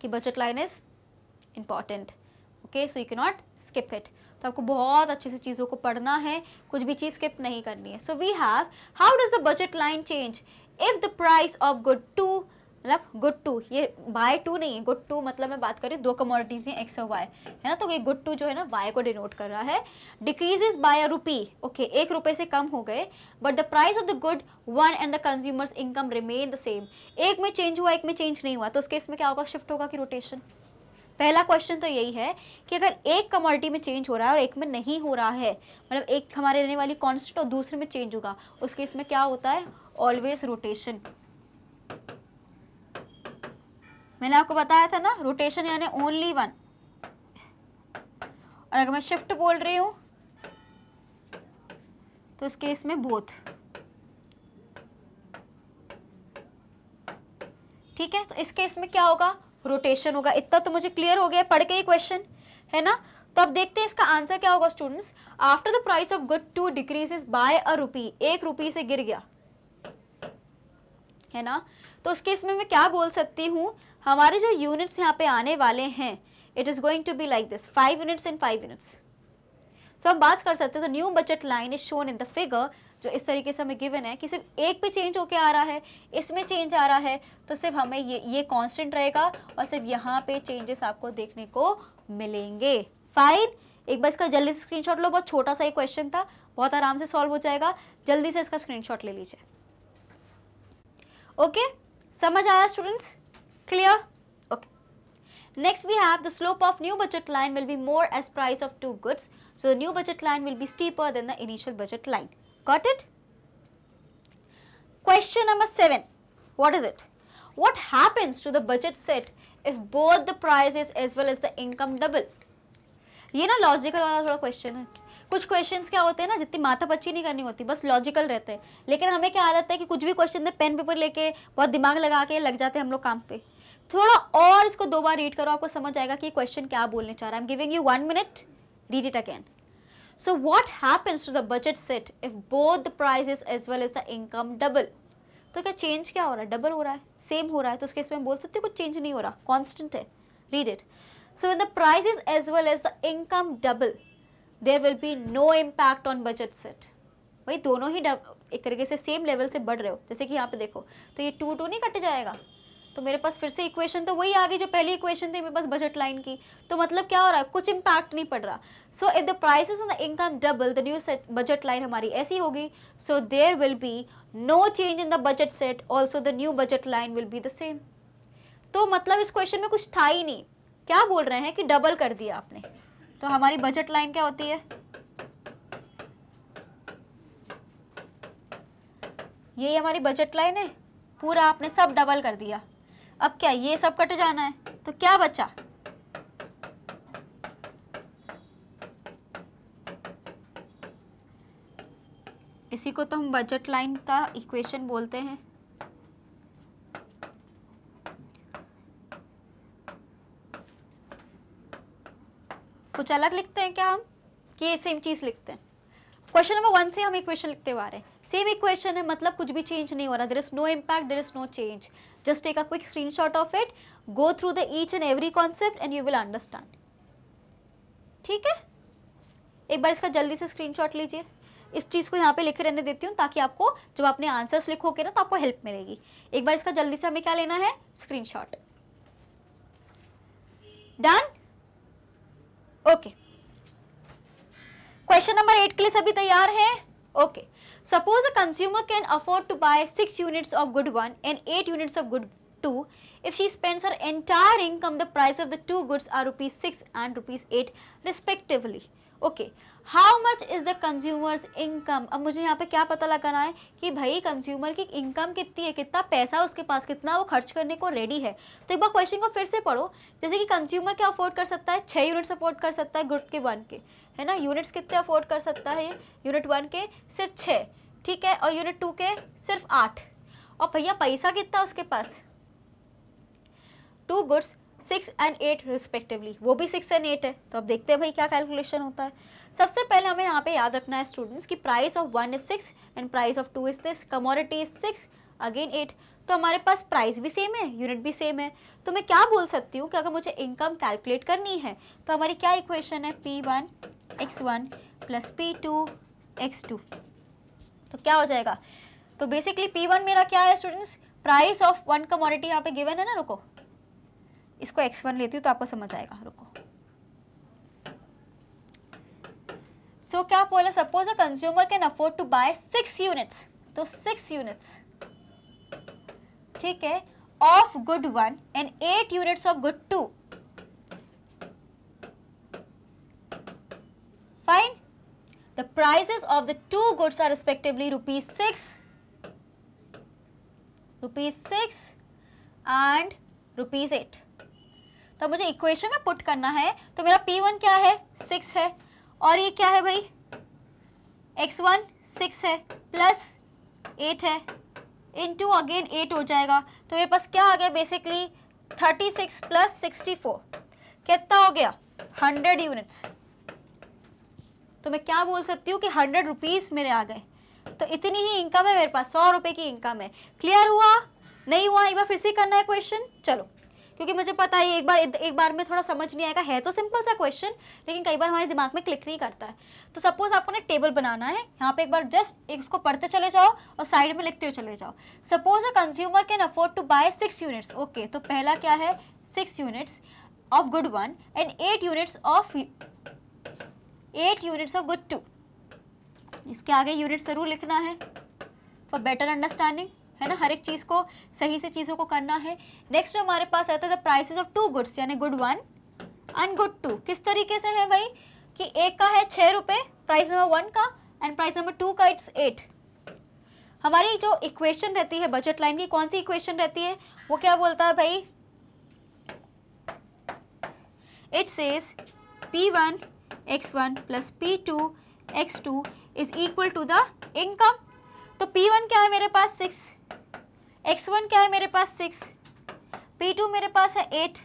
A: कि budget line is important so you can not skip it तो आपको बहुत अच्छे से चीज़ों को पढ़ना है कुछ भी चीज़ स्किप नहीं करनी है so we have how does the budget line change if the price of good two मतलब गुड टू ये बाय टू नहीं है गुड टू मतलब मैं बात कर रही हूँ दो कमोडिटीज़ हैं एक्स और वाई है ना तो ये गुड टू जो है ना वाई को डिनोट कर रहा है decreases by a rupee okay एक रुपए से कम हो गए but the price of the good one and the consumers income remain the same एक में चेंज हुआ एक में चेंज नहीं हुआ तो उसके इसमें क्या होगा शिफ्ट होगा कि रोटेशन पहला क्वेश्चन तो यही है कि अगर एक कमोडिटी में चेंज हो रहा है और एक में नहीं हो रहा है मतलब एक हमारे रहने वाली कॉन्स्टेंट और दूसरे में चेंज होगा उस केस में क्या होता है ऑलवेज रोटेशन मैंने आपको बताया था ना रोटेशन यानी ओनली वन और अगर मैं शिफ्ट बोल रही हूँ तो इस केस में बोथ ठीक है तो इस केस में क्या होगा रोटेशन होगा इतना तो मुझे क्लियर हो गया पढ़ के ही क्वेश्चन है ना तो अब देखते हैं इसका आंसर क्या होगा students after the price of good two decreases by a rupee एक रुपी से गिर गया है ना तो उसके इसमें मैं क्या बोल सकती हूँ हमारे जो यूनिट्स यहाँ पे आने वाले हैं it is going to be like this five units in five units so हम बात कर सकते हैं तो new budget line is shown in the figure जो इस तरीके से हमें गिवन है कि सिर्फ एक पे चेंज होके आ रहा है इसमें चेंज आ रहा है तो सिर्फ हमें ये ये कॉन्स्टेंट रहेगा और सिर्फ यहाँ पे चेंजेस आपको देखने को मिलेंगे फाइन एक बार इसका जल्दी से स्क्रीन लो बहुत छोटा सा ही क्वेश्चन था बहुत आराम से सॉल्व हो जाएगा जल्दी से इसका स्क्रीन ले लीजिए ओके okay? समझ आया students clear Next we have the slope of new budget line will be more as price of two goods. So the new budget line will be steeper than the initial budget line. Got it? Question number 7. What is it? What happens to the budget set if both the prices as well as the income double? ये ना logical वाला थोड़ा question है कुछ questions क्या होते हैं ना जितनी माथा पच्ची नहीं करनी होती बस लॉजिकल रहते हैं लेकिन हमें क्या आदत है कि कुछ भी क्वेश्चन दे पेन पेपर लेके बहुत दिमाग लगा के लग जाते हैं हम लोग काम पे थोड़ा और इसको दो बार रीड करो आपको समझ आएगा कि क्वेश्चन क्या बोलने चाह रहा है I am giving you one minute read it again so what happens to the budget set if both the prices as well as the income double तो क्या चेंज क्या हो रहा है डबल हो रहा है सेम हो रहा है तो उसके इसमें बोल सकते हो कुछ चेंज नहीं हो रहा कॉन्स्टेंट है read it so in the price as well as the income double there will be no impact on budget set भाई दोनों ही एक तरीके से सेम लेवल से बढ़ रहे हो जैसे कि यहाँ पे देखो तो ये टू टू नहीं कट जाएगा तो मेरे पास फिर से इक्वेशन तो वही आ गई जो पहली इक्वेशन थी मेरे पास बजट लाइन की तो मतलब क्या हो रहा है कुछ इम्पैक्ट नहीं पड़ रहा so if the price and the income double the new budget line हमारी ऐसी होगी so there will be no change in the budget set also the new budget line will be the same तो मतलब इस question में कुछ था ही नहीं क्या बोल रहे हैं कि डबल कर दिया आपने तो हमारी बजट लाइन क्या होती है यही हमारी बजट लाइन है पूरा आपने सब डबल कर दिया अब क्या ये सब कट जाना है तो क्या बचा इसी को तो हम बजट लाइन का इक्वेशन बोलते हैं कुछ अलग लिखते हैं क्या हम कि सेम चीज़ लिखते हैं क्वेश्चन नंबर वन से हम इक्वेशन लिखते हुए आ रहे हैं सेम इक्वेशन है मतलब कुछ भी चेंज नहीं हो रहा there is no impact there is no change just take a quick shot of it go through the each and every concept and you will understand ठीक है एक बार इसका जल्दी से शॉट लीजिए इस चीज़ को यहाँ पे लिखे रहने देती हूँ ताकि आपको जब आपने आंसर्स लिखोगे ना तो आपको हेल्प मिलेगी एक बार इसका जल्दी से हमें क्या लेना है screenshot done okay question number eight के लिए सभी तैयार हैं okay okay. Suppose a consumer can afford to buy 6 units of good 1 and 8 units of good 2 if she spends her entire income the price of the two goods are rupees 6 and rupees 8 respectively. Okay. How much is the consumers income अब मुझे यहाँ पे क्या पता लगाना है कि भाई कंज्यूमर की इनकम कितनी है कितना पैसा उसके पास कितना वो खर्च करने को रेडी है तो एक बार क्वेश्चन को फिर से पढ़ो जैसे कि कंज्यूमर क्या अफोर्ड कर सकता है छः यूनिट्स अफोर्ड कर सकता है ग्रुप के वन के है ना यूनिट्स कितने अफोर्ड कर सकता है यूनिट वन के सिर्फ छः ठीक है और यूनिट टू के सिर्फ आठ और भैया पैसा कितना उसके पास two goods six and eight respectively वो भी सिक्स एंड एट है तो अब देखते हैं भाई क्या कैलकुलेशन होता है सबसे पहले हमें यहाँ पे याद रखना है स्टूडेंट्स कि price of one is six and price of two is this commodity is six again eight तो हमारे पास प्राइस भी सेम है यूनिट भी सेम है तो मैं क्या बोल सकती हूँ कि अगर मुझे इनकम कैलकुलेट करनी है तो हमारी क्या इक्वेशन है P one X one plus P two X two तो क्या हो जाएगा तो बेसिकली पी वन मेरा क्या है students price of one commodity यहाँ पे गिवन है ना रुको इसको एक्स वन लेती हूँ तो आपको समझ आएगा रुको सो so, क्या बोला suppose a consumer can afford to buy six units तो सिक्स यूनिट्स ठीक है of good one and eight units of good two fine the prices of the two goods are respectively rupees six rupees six and rupees eight तो मुझे equation में put करना है तो मेरा पी वन क्या है सिक्स है और ये क्या है भाई एक्स वन सिक्स है प्लस एट है इन टू अगेन एट हो जाएगा तो मेरे पास क्या आ गया basically thirty six plus sixty four कितना हो गया हंड्रेड यूनिट्स तो मैं क्या बोल सकती हूँ कि हंड्रेड रुपीज़ मेरे आ गए तो इतनी ही इनकम है मेरे पास सौ रुपए की इनकम है क्लियर हुआ नहीं हुआ एक बार फिर से करना है क्वेश्चन चलो क्योंकि मुझे पता है एक बार एक बार में थोड़ा समझ नहीं आएगा है तो सिंपल सा क्वेश्चन लेकिन कई बार हमारे दिमाग में क्लिक नहीं करता है तो सपोज आपको ना टेबल बनाना है यहाँ पे एक बार जस्ट इसको पढ़ते चले जाओ और साइड में लिखते हुए चले जाओ suppose a consumer can afford to buy six units okay तो पहला क्या है six units of good one and eight units of eight units of good two इसके आगे यूनिट ज़रूर लिखना है फॉर बेटर अंडरस्टैंडिंग है ना हर एक चीज़ को सही से चीज़ों को करना है नेक्स्ट हमारे पास आता है the prices of two goods यानी good one and good two किस तरीके से है भाई कि एक का है छह रुपए प्राइस नंबर वन का एंड प्राइस नंबर टू का इट्स एट हमारी जो इक्वेशन रहती है बजट लाइन की कौन सी इक्वेशन रहती है वो क्या बोलता है भाई it says P one X one plus P two X two is equal to the income तो पी वन क्या है मेरे पास सिक्स एक्स वन क्या है मेरे पास सिक्स पी टू मेरे पास है एट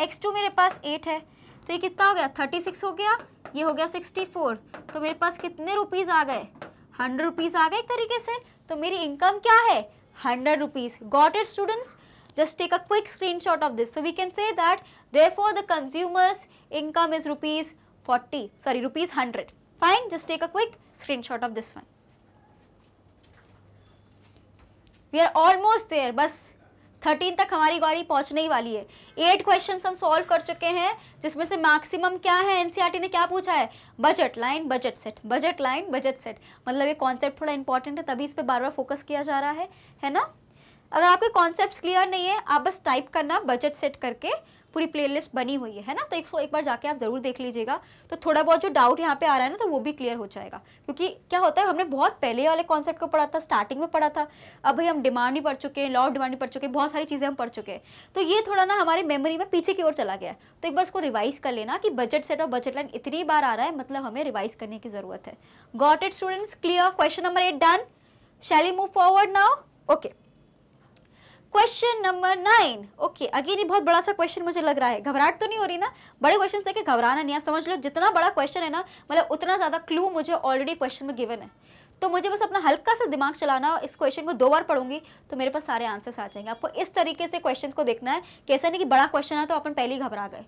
A: एक्स टू मेरे पास एट है तो ये कितना हो गया थर्टी सिक्स हो गया ये हो गया सिक्सटी फोर तो मेरे पास कितने रुपीज़ आ गए हंड्रेड रुपीज़ आ गए एक तरीके से तो मेरी इनकम क्या है hundred rupees got it students just take a quick screenshot of this so we can say that therefore the consumers income is rupees forty sorry rupees hundred fine just take a quick screenshot of this one we are almost there बस thirteen तक हमारी गाड़ी पहुंचने ही वाली है eight question हम solve कर चुके हैं जिसमें से मैक्सिमम क्या है एनसीईआरटी e ने क्या पूछा है budget line budget set budget line budget set मतलब ये कॉन्सेप्ट थोड़ा इंपॉर्टेंट है तभी इस पर बार बार फोकस किया जा रहा है है ना अगर आपके कॉन्सेप्ट क्लियर नहीं है आप बस टाइप करना बजट सेट करके पूरी प्लेलिस्ट बनी हुई है ना तो एक, एक बार जाके आप ज़रूर देख लीजिएगा तो थोड़ा बहुत जो डाउट यहाँ पे आ रहा है ना तो वो भी क्लियर हो जाएगा क्योंकि क्या होता है हमने बहुत पहले वाले कॉन्सेप्ट को पढ़ा था स्टार्टिंग में पढ़ा था अब भाई हम डिमांड भी पढ़ चुके हैं लॉ ऑफ डिमांड भी पढ़ चुके हैं बहुत सारी चीज़ें हम पढ़ चुके हैं तो ये थोड़ा ना हमारे मेमोरी में पीछे की ओर चला गया तो एक बार इसको रिवाइज़ कर लेना कि बजट सेट और बजट लाइन इतनी बार आ रहा है मतलब हमें रिवाइज़ करने की ज़रूरत है got it students clear question number eight done shall we move forward now okay question number nine okay again ये बहुत बड़ा सा क्वेश्चन मुझे लग रहा है घबराहट तो नहीं हो रही ना बड़े क्वेश्चन देखे घबराना नहीं आप समझ लो जितना बड़ा क्वेश्चन है ना मतलब उतना ज़्यादा क्लू मुझे ऑलरेडी क्वेश्चन में गिवन है तो मुझे बस अपना हल्का सा दिमाग चलाना इस क्वेश्चन को दो बार पढ़ूंगी तो मेरे पास सारे आंसर्स आ जाएंगे आपको इस तरीके से क्वेश्चन को देखना है कैसा नहीं कि बड़ा क्वेश्चन है तो अपन पहले ही घबरा गए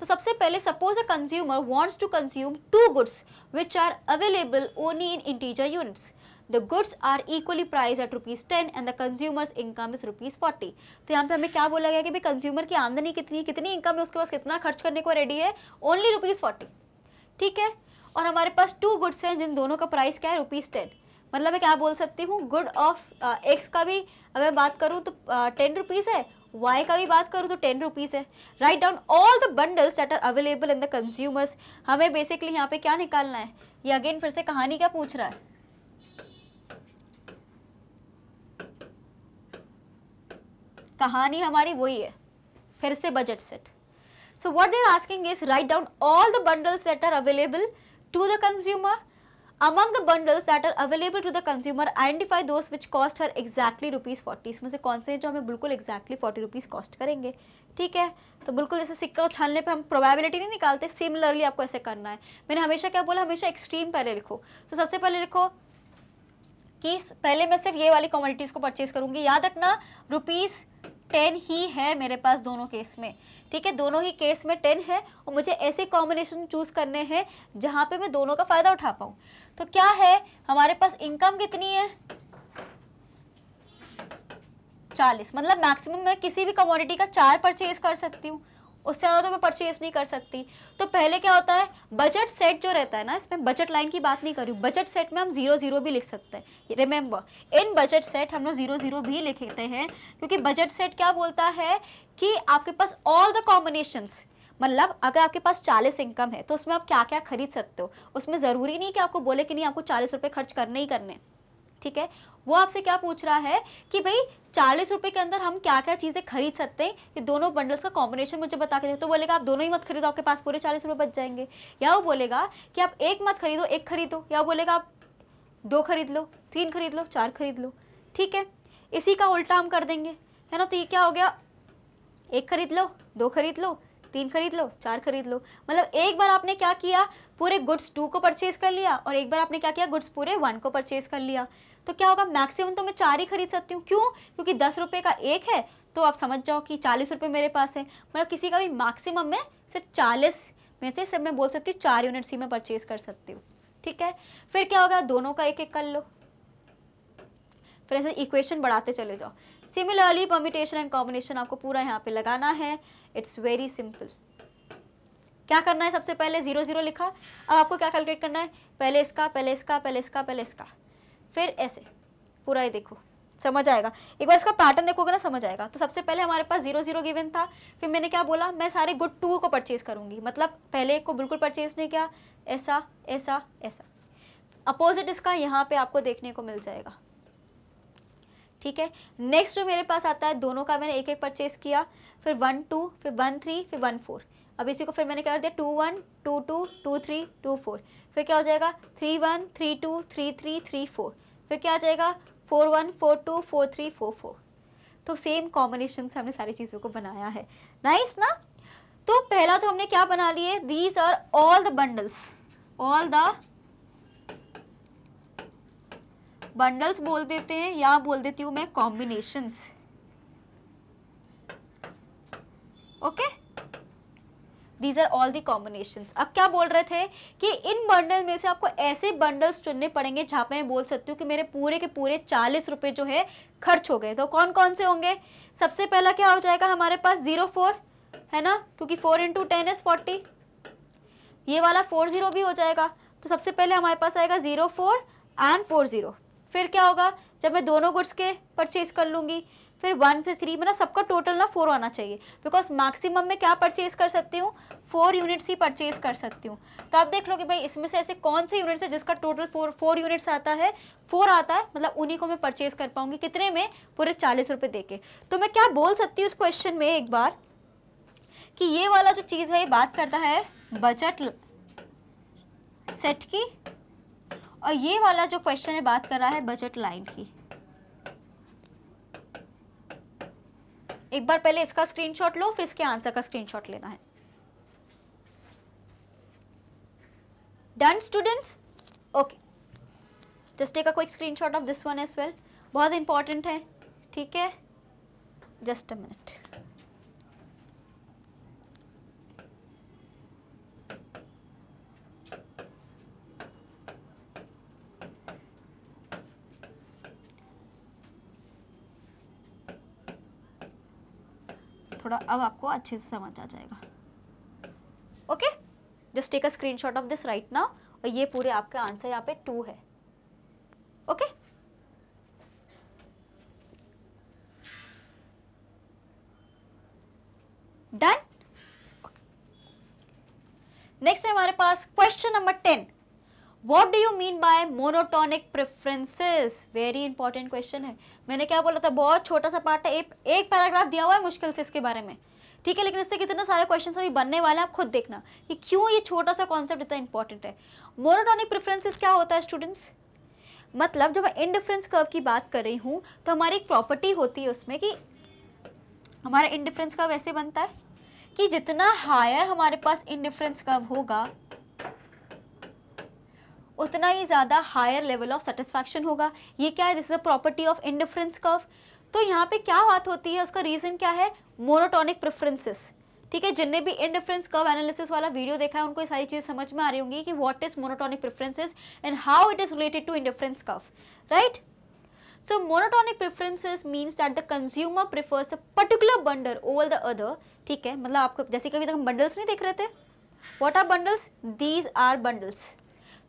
A: तो सबसे पहले suppose a consumer wants to consume two goods which are available only in integer units the goods are equally priced at rupees ten and the consumers income is rupees forty तो यहाँ पे हमें क्या बोला गया कि भाई कंज्यूमर की आमदनी कितनी है कितनी इनकम है उसके पास कितना खर्च करने को रेडी है ओनली रुपीज़ फोर्टी ठीक है और हमारे पास टू गुड्स हैं जिन दोनों का प्राइस क्या है रुपीज़ टेन मतलब मैं क्या बोल सकती हूँ गुड ऑफ एक्स का भी अगर बात करूँ तो टेन uh, रुपीज़ है वाई का भी बात करूँ तो टेन रुपीज़ है write down all the bundles that are available in the consumers हमें बेसिकली यहाँ पे क्या निकालना है ये अगेन फिर से कहानी क्या पूछ रहा है कहानी हमारी वही है फिर से budget set so what they're asking is write down all the bundles that are available to the consumer among the bundles that are available to the consumer identify those which cost her exactly rupees forty इसमें से कौन से जो हमें बिल्कुल exactly forty rupees cost करेंगे ठीक है तो बिल्कुल जैसे सिक्का उछालने पे हम प्रोबेबिलिटी नहीं निकालते सिमिलरली आपको ऐसे करना है मैंने हमेशा क्या बोला हमेशा एक्सट्रीम पहले लिखो तो सबसे पहले लिखो कि पहले मैं सिर्फ ये वाली कॉमोडिटीज को परचेज करूंगी याद रखना रुपीज़ टेन ही है मेरे पास दोनों केस में ठीक है दोनों ही केस में टेन है और मुझे ऐसे कॉम्बिनेशन चूज करने हैं जहां पे मैं दोनों का फ़ायदा उठा पाऊं तो क्या है हमारे पास इनकम कितनी है चालीस मतलब मैक्सिमम मैं किसी भी कमोडिटी का चार परचेज कर सकती हूँ उससे ज़्यादा तो मैं परचेज नहीं कर सकती तो पहले क्या होता है बजट सेट जो रहता है ना इसमें बजट लाइन की बात नहीं कर रही बजट सेट में हम जीरो जीरो भी लिख सकते हैं रिमेंबर इन बजट सेट हम लोग जीरो जीरो भी लिखते हैं क्योंकि बजट सेट क्या बोलता है कि आपके पास ऑल द कॉम्बिनेशंस मतलब अगर आपके पास चालीस इनकम है तो उसमें आप क्या क्या खरीद सकते हो उसमें ज़रूरी नहीं कि आपको बोले कि नहीं आपको चालीस रुपये खर्च करने ही करने ठीक है वो आपसे क्या पूछ रहा है कि भाई चालीस रुपए के अंदर हम क्या क्या चीज़ें खरीद सकते हैं ये दोनों बंडल्स का कॉम्बिनेशन मुझे बता के दे तो बोलेगा आप दोनों ही मत खरीदो आपके पास पूरे चालीस रुपए बच जाएंगे या वो बोलेगा कि आप एक मत खरीदो एक खरीदो या बोलेगा आप दो खरीद लो तीन खरीद लो चार खरीद लो ठीक है इसी का उल्टा हम कर देंगे है ना तो ये क्या हो गया एक खरीद लो दो खरीद लो तीन खरीद लो चार खरीद लो मतलब एक बार आपने क्या किया पूरे गुड्स टू को परचेज कर लिया और एक बार आपने क्या किया गुड्स पूरे वन को परचेज कर लिया तो क्या होगा मैक्सिमम तो मैं चार ही खरीद सकती हूँ क्यों क्योंकि दस रुपये का एक है तो आप समझ जाओ कि चालीस रुपये मेरे पास है मतलब किसी का भी मैक्सिमम में सिर्फ चालीस में से सिर्फ मैं बोल सकती हूँ चार यूनिट ही मैं परचेज कर सकती हूँ ठीक है फिर क्या होगा दोनों का एक एक कर लो फिर ऐसे इक्वेशन बढ़ाते चले जाओ सिमिलरली परमिटेशन एंड कॉम्बिनेशन आपको पूरा यहाँ पे लगाना है इट्स वेरी सिंपल क्या करना है सबसे पहले जीरो जीरो लिखा अब आपको क्या कैलकुलेट करना है पहले इसका पहले इसका पहले इसका पहले इसका फिर ऐसे पूरा ही देखो समझ आएगा एक बार इसका पैटर्न देखोगे ना समझ आएगा तो सबसे पहले हमारे पास जीरो जीरो गिवन था फिर मैंने क्या बोला मैं सारे गुड टू को परचेज करूंगी मतलब पहले एक को बिल्कुल परचेज नहीं किया ऐसा ऐसा ऐसा अपोजिट इसका यहाँ पे आपको देखने को मिल जाएगा ठीक है नेक्स्ट जो मेरे पास आता है दोनों का मैंने एक एक परचेज किया फिर वन टू फिर वन थ्री फिर वन फोर अब इसी को फिर मैंने क्या कर दिया two one two two two three two four फिर क्या हो जाएगा three one three two three three three four फिर क्या आ जाएगा four one four two four three four four तो सेम कॉम्बिनेशन से हमने सारी चीज़ों को बनाया है नाइस ना तो पहला तो हमने क्या बना लिए these are all the bundles all the bundles बोल देते हैं या बोल देती हूँ मैं combinations okay okay? These are all the combination अब क्या बोल रहे थे कि इन बंडल में से आपको ऐसे बंडल्स चुनने पड़ेंगे जहाँ पे मैं बोल सकती हूँ कि मेरे पूरे के पूरे चालीस रुपये जो है खर्च हो गए तो कौन कौन से होंगे सबसे पहला क्या हो जाएगा हमारे पास ज़ीरो फोर है ना क्योंकि four into ten is forty ये वाला फोर ज़ीरो भी हो जाएगा तो सबसे पहले हमारे पास आएगा zero four and four zero फिर क्या होगा जब मैं दोनों गुड्स के परचेज़ कर लूँगी फिर वन फिर थ्री मतलब सबका टोटल ना फोर आना चाहिए बिकॉज मैक्सिमम में क्या परचेज कर सकती हूँ फोर यूनिट्स ही परचेज कर सकती हूँ तो आप देख लो कि भाई इसमें से ऐसे कौन से यूनिट्स हैं जिसका टोटल फोर फोर यूनिट्स आता है फोर आता है मतलब उन्हीं को मैं परचेज कर पाऊंगी कितने में पूरे चालीस रुपये दे के तो मैं क्या बोल सकती हूँ इस क्वेश्चन में एक बार कि ये वाला जो चीज़ है ये बात करता है बजट सेट की और ये वाला जो क्वेश्चन है बात कर रहा है बजट लाइन की एक बार पहले इसका स्क्रीनशॉट लो फिर इसके आंसर का स्क्रीनशॉट लेना है done students okay just take a quick screenshot of this one as well बहुत इंपॉर्टेंट है ठीक है जस्ट अ मिनट थोड़ा अब आपको अच्छे से समझ आ जाएगा okay just take a shot of this right now और ये पूरे आपका आंसर यहाँ पे टू है ओके okay? डन नेक्स्ट है हमारे पास question number ten what do you mean by monotonic preferences very important question है मैंने क्या बोला था बहुत छोटा सा पार्ट है एक, एक पैराग्राफ दिया हुआ है मुश्किल से इसके बारे में ठीक है लेकिन इससे कितने सारे क्वेश्चन अभी बनने वाले हैं आप खुद देखना कि क्यों ये छोटा सा कॉन्सेप्ट इतना इंपॉर्टेंट है मोनोटोनिक प्रेफरेंसेस क्या होता है स्टूडेंट्स मतलब जब मैं इनडिफरेंस कर्व की बात कर रही हूँ तो हमारी एक प्रॉपर्टी होती है उसमें कि हमारा इनडिफरेंस कर्व ऐसे बनता है कि जितना हायर हमारे पास इनडिफरेंस कर्व होगा उतना ही ज़्यादा हायर लेवल ऑफ सेटिस्फैक्शन होगा ये क्या है this is a property of indifference curve तो यहाँ पे क्या बात होती है उसका रीज़न क्या है मोनोटोनिक प्रेफरेंसेस ठीक है जिनने भी इंडिफरेंस कर्व एनालिसिस वाला वीडियो देखा है उनको ये सारी चीज़ समझ में आ रही होंगी कि what is monotonic preferences and how it is related to indifference curve right so monotonic preferences means that the consumer prefers a particular bundle over the other ठीक है मतलब आपको जैसे कभी तक हम बंडल्स नहीं देख रहे थे what are bundles these are bundles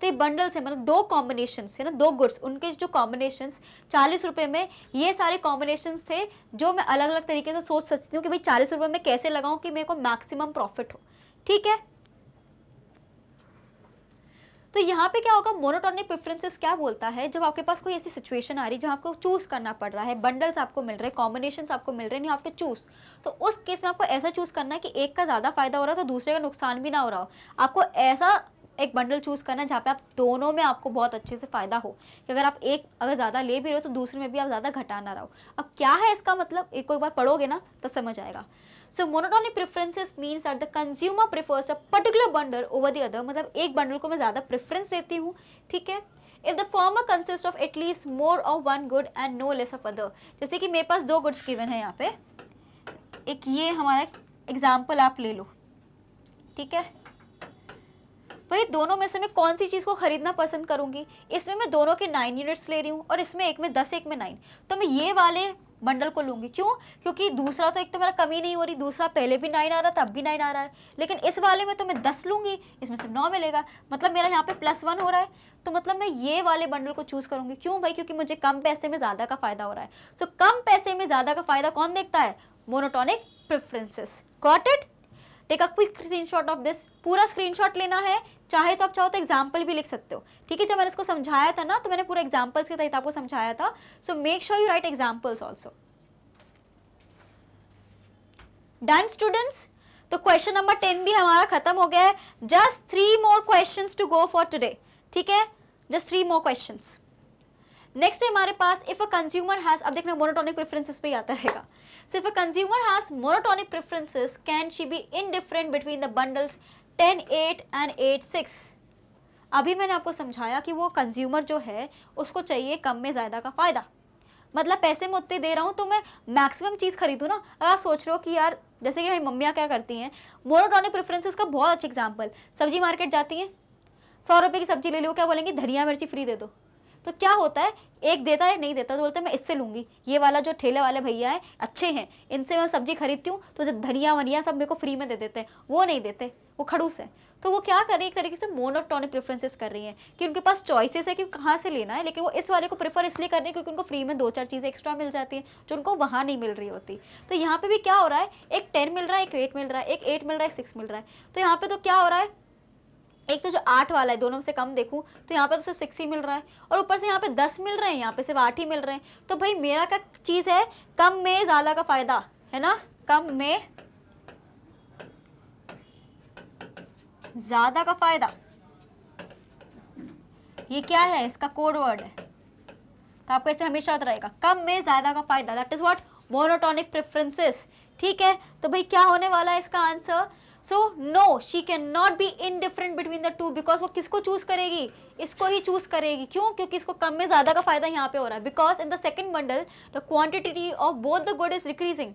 A: तो ये बंडल से मतलब दो कॉम्बिनेशन है ना दो गुड्स उनके जो कॉम्बिनेशन चालीस रुपये में ये सारे कॉम्बिनेशन थे जो मैं अलग अलग तरीके से सोच सकती हूँ कि भाई चालीस रुपये में कैसे लगाऊँ कि मेरे को मैक्सिमम प्रॉफिट हो ठीक है तो यहाँ पे क्या होगा मोनोटॉनिक प्रेफरेंसेस क्या बोलता है जब आपके पास कोई ऐसी सिचुएशन आ रही है जहाँ आपको चूज करना पड़ रहा है बंडल्स आपको मिल रहे हैं कॉम्बिनेशन आपको मिल रहे हैं यू हैव टू चूज तो उस केस में आपको ऐसा चूज करना है कि एक का ज़्यादा फायदा हो रहा है तो दूसरे का नुकसान भी ना हो रहा हो आपको ऐसा एक बंडल चूज़ करना जहाँ पे आप दोनों में आपको बहुत अच्छे से फ़ायदा हो कि अगर आप एक अगर ज़्यादा ले भी रहे हो तो दूसरे में भी आप ज़्यादा घटाना रहो अब क्या है इसका मतलब एक बार पढ़ोगे ना तो समझ आएगा so monotonic preferences means are the consumer prefers a particular bundle over the other मतलब एक बंडल को मैं ज़्यादा प्रेफरेंस देती हूँ ठीक है if the former consist of at least more of one good and no less of other जैसे कि मेरे पास दो गुड्स गिवन है यहाँ पे एक ये हमारा एग्जाम्पल आप ले लो ठीक है भाई तो दोनों में से मैं कौन सी चीज़ को खरीदना पसंद करूँगी इसमें मैं दोनों के नाइन यूनिट्स ले रही हूँ और इसमें एक में दस एक में नाइन तो मैं ये वाले बंडल को लूँगी क्यों क्योंकि दूसरा तो एक तो मेरा कमी नहीं हो रही दूसरा पहले भी नाइन आ रहा था अब भी नाइन आ रहा है लेकिन इस वाले में तो मैं दस लूँगी इसमें से नौ मिलेगा मतलब मेरा यहाँ पे प्लस वन हो रहा है तो मतलब मैं ये वाले बंडल को चूज़ करूँगी क्यों भाई क्योंकि मुझे कम पैसे में ज़्यादा का फ़ायदा हो रहा है सो so, कम पैसे में ज़्यादा का फ़ायदा कौन देखता है monotonic preferences got it take a quick screenshot of this पूरा स्क्रीनशॉट लेना है चाहे तो आप चाहो तो एग्जाम्पल भी लिख सकते हो ठीक है जब मैंने इसको समझाया था ना तो मैंने पूरा एग्जाम्पल्स के तहत आपको समझाया था so make sure you write examples also done students तो क्वेश्चन नंबर टेन भी हमारा खत्म हो गया है just three more question to go for today ठीक है just three more question next है हमारे पास इफ अ कंज्यूमर हैज अब देखना मोनोटोनिक प्रेफरेंसेस पे आता रहेगा So if a consumer has monotonic preferences, can she be indifferent between the bundles 10, 8 and 8, 6? अभी मैंने आपको समझाया कि वो कंज्यूमर जो है उसको चाहिए कम में ज़्यादा का फ़ायदा मतलब पैसे मैं उतने दे रहा हूँ तो मैं मैक्सिमम चीज़ खरीदूँ ना अगर आप सोच रहे हो कि यार जैसे कि मेरी मम्मियाँ क्या करती हैं मोनोटॉनिक प्रेफरेंसेस का बहुत अच्छा एग्जाम्पल सब्जी मार्केट जाती हैं सौ रुपये की सब्जी ले लो क्या बोलेंगे धनिया मिर्ची फ्री दे दो तो क्या होता है एक देता है नहीं देता तो बोलते हैं मैं इससे लूँगी ये वाला जो ठेले वाले भैया है अच्छे हैं इनसे मैं सब्जी खरीदती हूँ तो धनिया वनिया सब मेरे को फ्री में दे देते हैं वो नहीं देते वो खड़ूस है तो वो क्या कर रही है एक तरीके से मोनोटोनिक प्रेफरेंसेस कर रही हैं कि उनके पास चॉइसेस है कि कहाँ से लेना है लेकिन वो इस वाले को प्रेफर इसलिए कर रहे है क्योंकि उनको फ्री में दो चार चीज़ें एक्स्ट्रा मिल जाती हैं जो उनको वहाँ नहीं मिल रही होती तो यहाँ पे भी क्या हो रहा है एक टेन मिल रहा है एक एट मिल रहा है एक एट मिल रहा है एक सिक्स मिल रहा है तो यहाँ पे तो क्या हो रहा है एक तो जो आठ वाला है दोनों में से कम देखूं तो यहाँ पे तो सिर्फ सिक्स ही मिल रहा है और ऊपर से यहाँ पे दस मिल रहे हैं यहाँ पे सिर्फ आठ ही मिल रहे हैं तो भाई मेरा का चीज़ है कम में ज़्यादा का फ़ायदा है ना कम में ज़्यादा का फ़ायदा ये क्या है इसका कोड वर्ड है तो आपको ऐसे हमेशा याद रहेगा कम में ज़्यादा का फ़ायदा that is what monotonic preferences ठीक है तो भाई क्या होने वाला है इसका answer so no she can not be indifferent between the two because वो किसको चूज करेगी इसको ही चूज करेगी क्यों क्योंकि इसको कम में ज़्यादा का फायदा यहाँ पे हो रहा है because in the second bundle the quantity of both the good is decreasing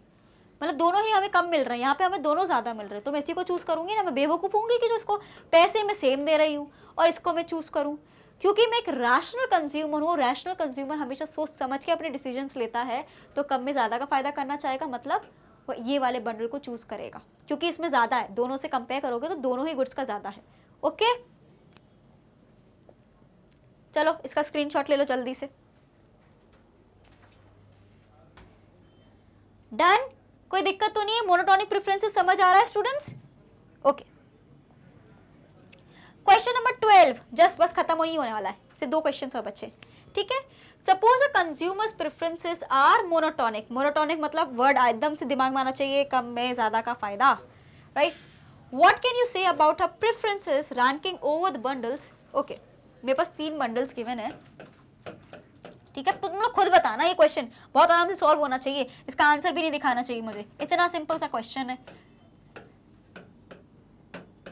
A: मतलब दोनों ही हमें कम मिल रहे हैं यहाँ पे हमें दोनों ज़्यादा मिल रहे हैं तो मैं इसी को चूज़ करूँगी ना मैं बेवकूफ़ होंगी कि जो इसको पैसे में सेम दे रही हूँ और इसको मैं चूज़ करूँ क्योंकि मैं एक रैशनल कंज्यूमर हूँ रैशनल कंज्यूमर हमेशा सोच समझ के अपने डिसीजंस लेता है तो कम में ज़्यादा का फ़ायदा करना चाहेगा मतलब ये वाले बंडल को चूज़ करेगा क्योंकि इसमें ज़्यादा है दोनों से कंपेयर करोगे तो दोनों ही गुड्स का ज़्यादा है ओके चलो इसका स्क्रीनशॉट ले लो जल्दी से डन कोई दिक्कत तो नहीं है मोनोटॉनिक प्रिफरेंसेस समझ आ रहा है students okay question number twelve just बस खत्म होने होने वाला है सिर्फ दो क्वेश्चन और बच्चे ठीक है suppose a consumers preferences are monotonic monotonic मतलब वर्ड एकदम से दिमाग में आना चाहिए कम में ज़्यादा का फायदा right what can you say about a preferences ranking over the bundles okay मेरे पास तीन बंडल्स गिवन है ठीक है तो तुम लोग खुद बताना ये क्वेश्चन बहुत आराम से सॉल्व होना चाहिए इसका आंसर भी नहीं दिखाना चाहिए मुझे इतना सिंपल सा क्वेश्चन है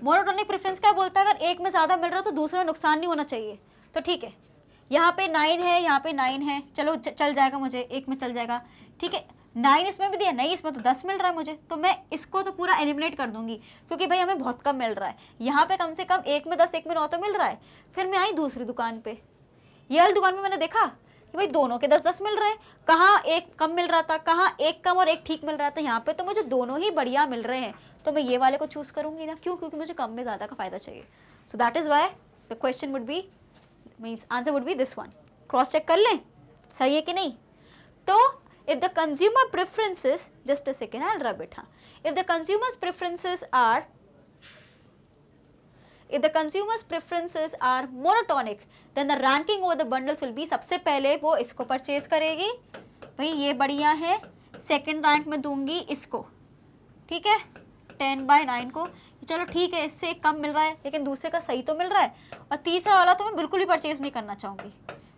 A: मोनोटोनिक प्रेफरेंस क्या बोलता है अगर एक में ज़्यादा मिल रहा है तो दूसरा नुकसान नहीं होना चाहिए तो ठीक है यहाँ पे नाइन है यहाँ पे नाइन है चलो चल जाएगा मुझे एक में चल जाएगा ठीक है नाइन इसमें भी दिया नहीं इसमें तो दस मिल रहा है मुझे तो मैं इसको तो पूरा एलिमिनेट कर दूंगी क्योंकि भाई हमें बहुत कम मिल रहा है यहाँ पे कम से कम एक में दस एक में नौ तो मिल रहा है फिर मैं आई दूसरी दुकान पे ये वाली दुकान में मैंने देखा कि भाई दोनों के दस दस मिल रहे हैं कहाँ एक कम मिल रहा था कहाँ एक कम और एक ठीक मिल रहा था यहाँ पे तो मुझे दोनों ही बढ़िया मिल रहे हैं तो मैं ये वाले को चूज़ करूँगी ना क्यों क्योंकि मुझे कम में ज़्यादा का फ़ायदा चाहिए so that is why the question would be means answer would be this one cross check कर लें सही है कि नहीं तो if the consumer preferences just second आल रब इट हाँ if the consumers preferences are If the consumer's preferences are monotonic, then the ranking over the bundles will be सबसे पहले वो इसको परचेज करेगी भाई ये बढ़िया है सेकेंड रैंक में दूंगी इसको ठीक है टेन बाय नाइन को चलो ठीक है इससे एक कम मिल रहा है लेकिन दूसरे का सही तो मिल रहा है और तीसरा वाला तो मैं बिल्कुल भी परचेज नहीं करना चाहूँगी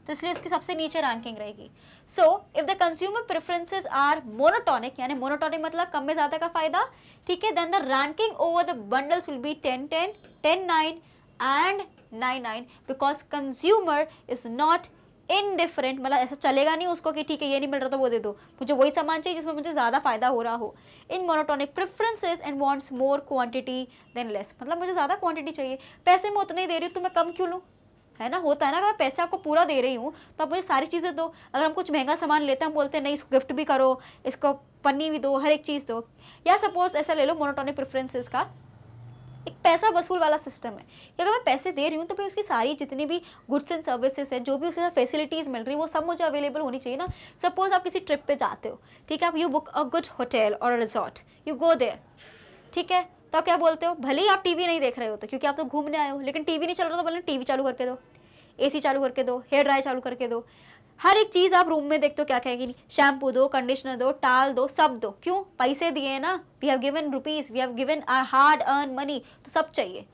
A: तो इसलिए उसकी सबसे नीचे रैंकिंग रहेगी so if the consumer preferences are monotonic यानी मोनोटॉनिक मतलब कम में ज़्यादा का फायदा ठीक है then the ranking over the bundles will be ten ten ten nine and nine nine because consumer is not indifferent मतलब ऐसा चलेगा नहीं उसको कि ठीक है ये नहीं मिल रहा तो वो दे दो मुझे वही सामान चाहिए जिसमें मुझे ज़्यादा फ़ायदा हो रहा हो in monotonic preferences and wants more quantity than less मतलब मुझे ज़्यादा क्वान्टिटी चाहिए पैसे मैं उतना ही दे रही हूँ तो मैं कम क्यों लूँ है ना होता है ना अगर मैं पैसे आपको पूरा दे रही हूँ तो आप मुझे सारी चीज़ें दो अगर हम कुछ महंगा सामान लेते हैं हम बोलते हैं नहीं इसको गिफ्ट भी करो इसको पन्नी भी दो हर एक चीज़ दो या सपोज़ ऐसा ले लो मोनोटोनिक प्रेफरेंसेस का पैसा वसूल वाला सिस्टम है कि अगर मैं पैसे दे रही हूँ तो भाई उसकी सारी जितनी भी गुड्स एंड सर्विसेज है जो भी उसके साथ फैसिलिटीज़ मिल रही है वो सब मुझे अवेलेबल होनी चाहिए ना सपोज आप किसी ट्रिप पर जाते हो ठीक है आप you book a good hotel और अ रिजॉर्ट यू गो देर ठीक है तो आप क्या बोलते हो भले ही आप टीवी नहीं देख रहे हो तो क्योंकि आप तो घूमने आए हो लेकिन टीवी नहीं चल रहा तो बोले टीवी चालू करके दो एसी चालू करके दो हेयर ड्राई चालू करके दो हर एक चीज़ आप रूम में देखते हो क्या कहेगी नहीं शैम्पू दो कंडीशनर दो टाल दो सब दो क्यों पैसे दिए ना we have given rupees we have given are hard earn money तो सब चाहिए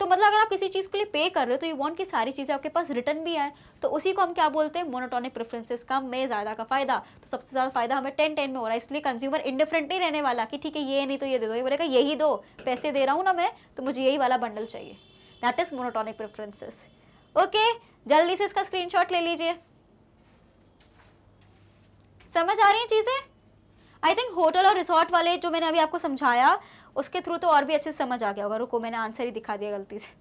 A: तो मतलब अगर आप किसी चीज़ के लिए पे कर रहे हो तो यू वॉन्ट की सारी चीज़ें आपके पास रिटर्न भी आए तो उसी को हम क्या बोलते हैं मोनोटॉनिक प्रेफरेंसेस का में ज़्यादा का फायदा तो सबसे ज़्यादा फायदा हमें टेन टेन में हो रहा है इसलिए कंज्यूमर इंडिफरेंट नहीं रहने वाला कि ठीक है ये नहीं तो ये दे दो ये बोलेगा यही दो पैसे दे रहा हूँ ना मैं तो मुझे यही वाला बंडल चाहिए that is monotonic preferences okay जल्दी से इसका स्क्रीन ले लीजिए समझ आ रही हैं चीज़ें आई थिंक होटल और रिसोर्ट वाले जो मैंने अभी आपको समझाया उसके थ्रू तो और भी अच्छे से समझ आ गया होगा रुको मैंने आंसर ही दिखा दिया गलती से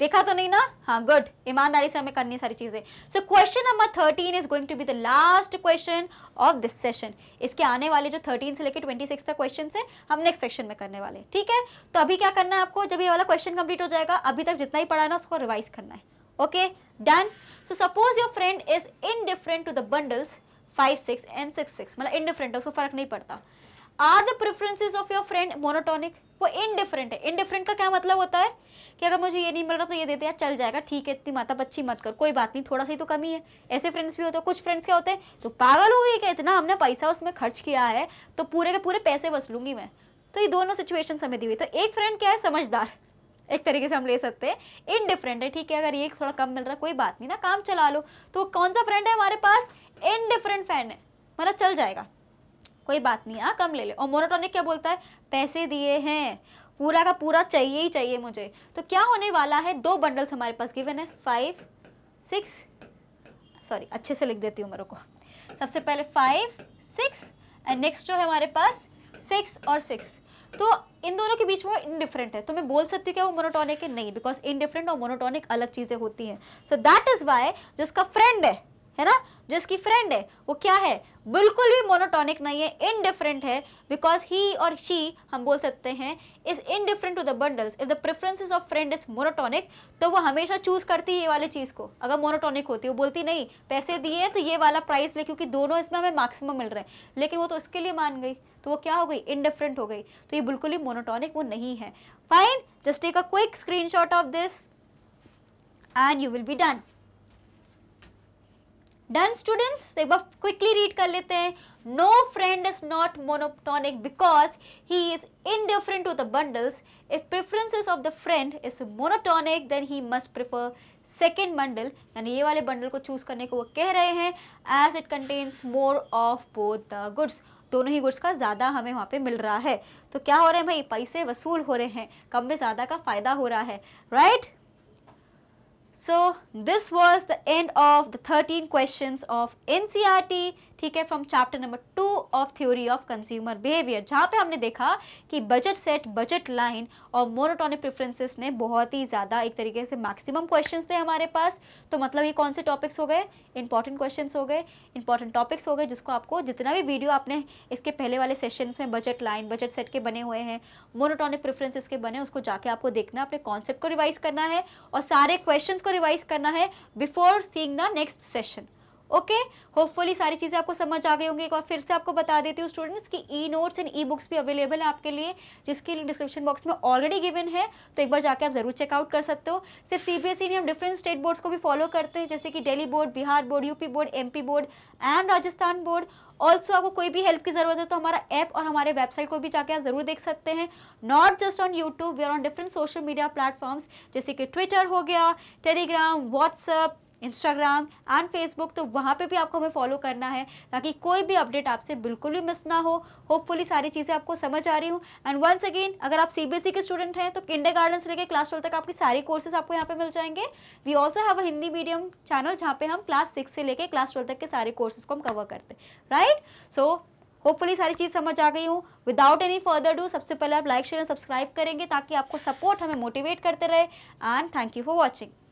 A: देखा तो नहीं ना हाँ गुड ईमानदारी से हमें करनी सारी चीज़ें so question number thirteen is going to be the last question of this session इसके आने वाले जो थर्टीन से लेकर ट्वेंटी सिक्स तक क्वेश्चन है हम नेक्स्ट सेक्शन में करने वाले ठीक है तो अभी क्या करना है आपको जब ये वाला क्वेश्चन कंप्लीट हो जाएगा अभी तक जितना ही पढ़ाना ना उसको रिवाइज करना है okay done so suppose your friend is different to the bundles five six and six six मतलब इनडिफरेंट है उसको फर्क नहीं पड़ता are the preferences of your friend monotonic वो इनडिफरेंट है इनडिफरेंट का क्या मतलब होता है कि अगर मुझे ये नहीं मिल रहा तो ये देते यार चल जाएगा ठीक है इतनी माता बच्ची मत कर कोई बात नहीं थोड़ा सा ही तो कमी है ऐसे फ्रेंड्स भी होते हैं कुछ फ्रेंड्स क्या होते हैं तो पागल हो गई क्या इतना हमने पैसा उसमें खर्च किया है तो पूरे के पूरे पैसे वसलूंगी मैं तो ये दोनों सिचुएशन समझ दी हुई तो एक फ्रेंड क्या है समझदार एक तरीके से हम ले सकते हैं इनडिफरेंट है ठीक है अगर ये थोड़ा कम मिल रहा है कोई बात नहीं ना काम चला लो तो कौन सा फ्रेंड है हमारे पास इनडिफरेंट फैन है मतलब चल जाएगा कोई बात नहीं हाँ कम ले ले और मोनोटोनिक क्या बोलता है पैसे दिए हैं पूरा का पूरा चाहिए ही चाहिए मुझे तो क्या होने वाला है दो बंडल्स हमारे पास गिवन है फाइव सिक्स सॉरी अच्छे से लिख देती हूँ मेरे को सबसे पहले फाइव सिक्स एंड नेक्स्ट जो है हमारे पास सिक्स और सिक्स तो इन दोनों के बीच में इनडिफरेंट है तो मैं बोल सकती हूँ क्या वो मोनोटोनिक है नहीं बिकॉज इनडिफरेंट और मोनोटोनिक अलग चीज़ें होती हैं सो दैट इज़ वाई जिसका फ्रेंड है है ना जो इसकी फ्रेंड है वो क्या है बिल्कुल भी मोनोटॉनिक नहीं है इनडिफरेंट है बिकॉज ही और शी हम बोल सकते हैं is indifferent to the bundles if the preferences of friend is monotonic तो वो हमेशा चूज करती है ये वाली चीज़ को अगर मोनोटॉनिक होती है वो बोलती नहीं पैसे दिए तो ये वाला प्राइस ले क्योंकि दोनों इसमें हमें मैक्सिमम मिल रहे हैं लेकिन वो तो इसके लिए मान गई तो वो क्या हो गई इनडिफरेंट हो गई तो ये बिल्कुल ही मोनोटॉनिक वो नहीं है fine just take a quick screenshot of this and you will be done done students एक बार क्विकली रीड कर लेते हैं no friend is not monotonic because he is indifferent to the bundles if preferences of the friend is monotonic then he must prefer second bundle यानी ये वाले bundle को choose करने को वो कह रहे हैं as it contains more of both the goods दोनों ही गुड्स का ज़्यादा हमें वहाँ पे मिल रहा है तो क्या हो रहे हैं भाई पैसे वसूल हो रहे हैं कम में ज़्यादा का फ़ायदा हो रहा है right right? So this was the end of the thirteen question of N C R T ठीक है from chapter number two of theory of consumer behaviour जहाँ पे हमने देखा कि बजट सेट बजट लाइन और मोनोटोनिक प्रेफरेंसेस ने बहुत ही ज़्यादा एक तरीके से मैक्सिमम क्वेश्चन थे हमारे पास तो मतलब ये कौन से टॉपिक्स हो गए इंपॉर्टेंट क्वेश्चन हो गए इंपॉर्टेंट टॉपिक्स हो गए जिसको आपको जितना भी वीडियो आपने इसके पहले वाले सेशन में बजट लाइन बजट सेट के बने हुए हैं मोनोटोनिक प्रेफरेंसेस के बने उसको जाके आपको देखना अपने कॉन्सेप्ट को रिवाइज करना है और सारे क्वेश्चन को रिवाइज करना है before seeing the next session okay hopefully सारी चीज़ें आपको समझ आ गई होंगी एक बार फिर से आपको बता देती हूँ स्टूडेंट्स की E notes and E books भी अवेलेबल है आपके लिए जिसकी लिंक डिस्क्रिप्शन बॉक्स में ऑलरेडी गिवन है तो एक बार जाके आप जरूर चेकआउट कर सकते हो सिर्फ सी बी एस ई नहीं हम डिफरेंट स्टेट बोर्ड्स को भी फॉलो करते हैं जैसे कि Delhi board Bihar board UP board P board and Rajasthan board also आपको कोई भी हेल्प की ज़रूरत है तो हमारा ऐप और हमारे वेबसाइट को भी जाके आप जरूर देख सकते हैं not just on YouTube we are on different social media platforms जैसे कि ट्विटर हो गया Telegram WhatsApp Instagram and Facebook तो वहाँ पे भी आपको हमें फॉलो करना है ताकि कोई भी अपडेट आपसे बिल्कुल भी मिस ना हो होपफुली सारी चीज़ें आपको समझ आ रही हूँ एंड वंस अगेन अगर आप सीबीएसई e के स्टूडेंट हैं तो किंडर गार्डन से लेकर क्लास ट्वेल्व तक आपकी सारी कोर्सेज आपको यहाँ पे मिल जाएंगे we also have a Hindi medium channel जहाँ पे हम क्लास सिक्स से लेकर क्लास ट्वेल्व तक के सारे कोर्सेज को हम कवर करते हैं राइट सो होपफुली सारी चीज़ समझ आ गई हूँ विदाउट एनी फर्दर डू सबसे पहले आप लाइक शेयर और सब्सक्राइब करेंगे ताकि आपको सपोर्ट हमें मोटिवेट करते रहे and thank you for watching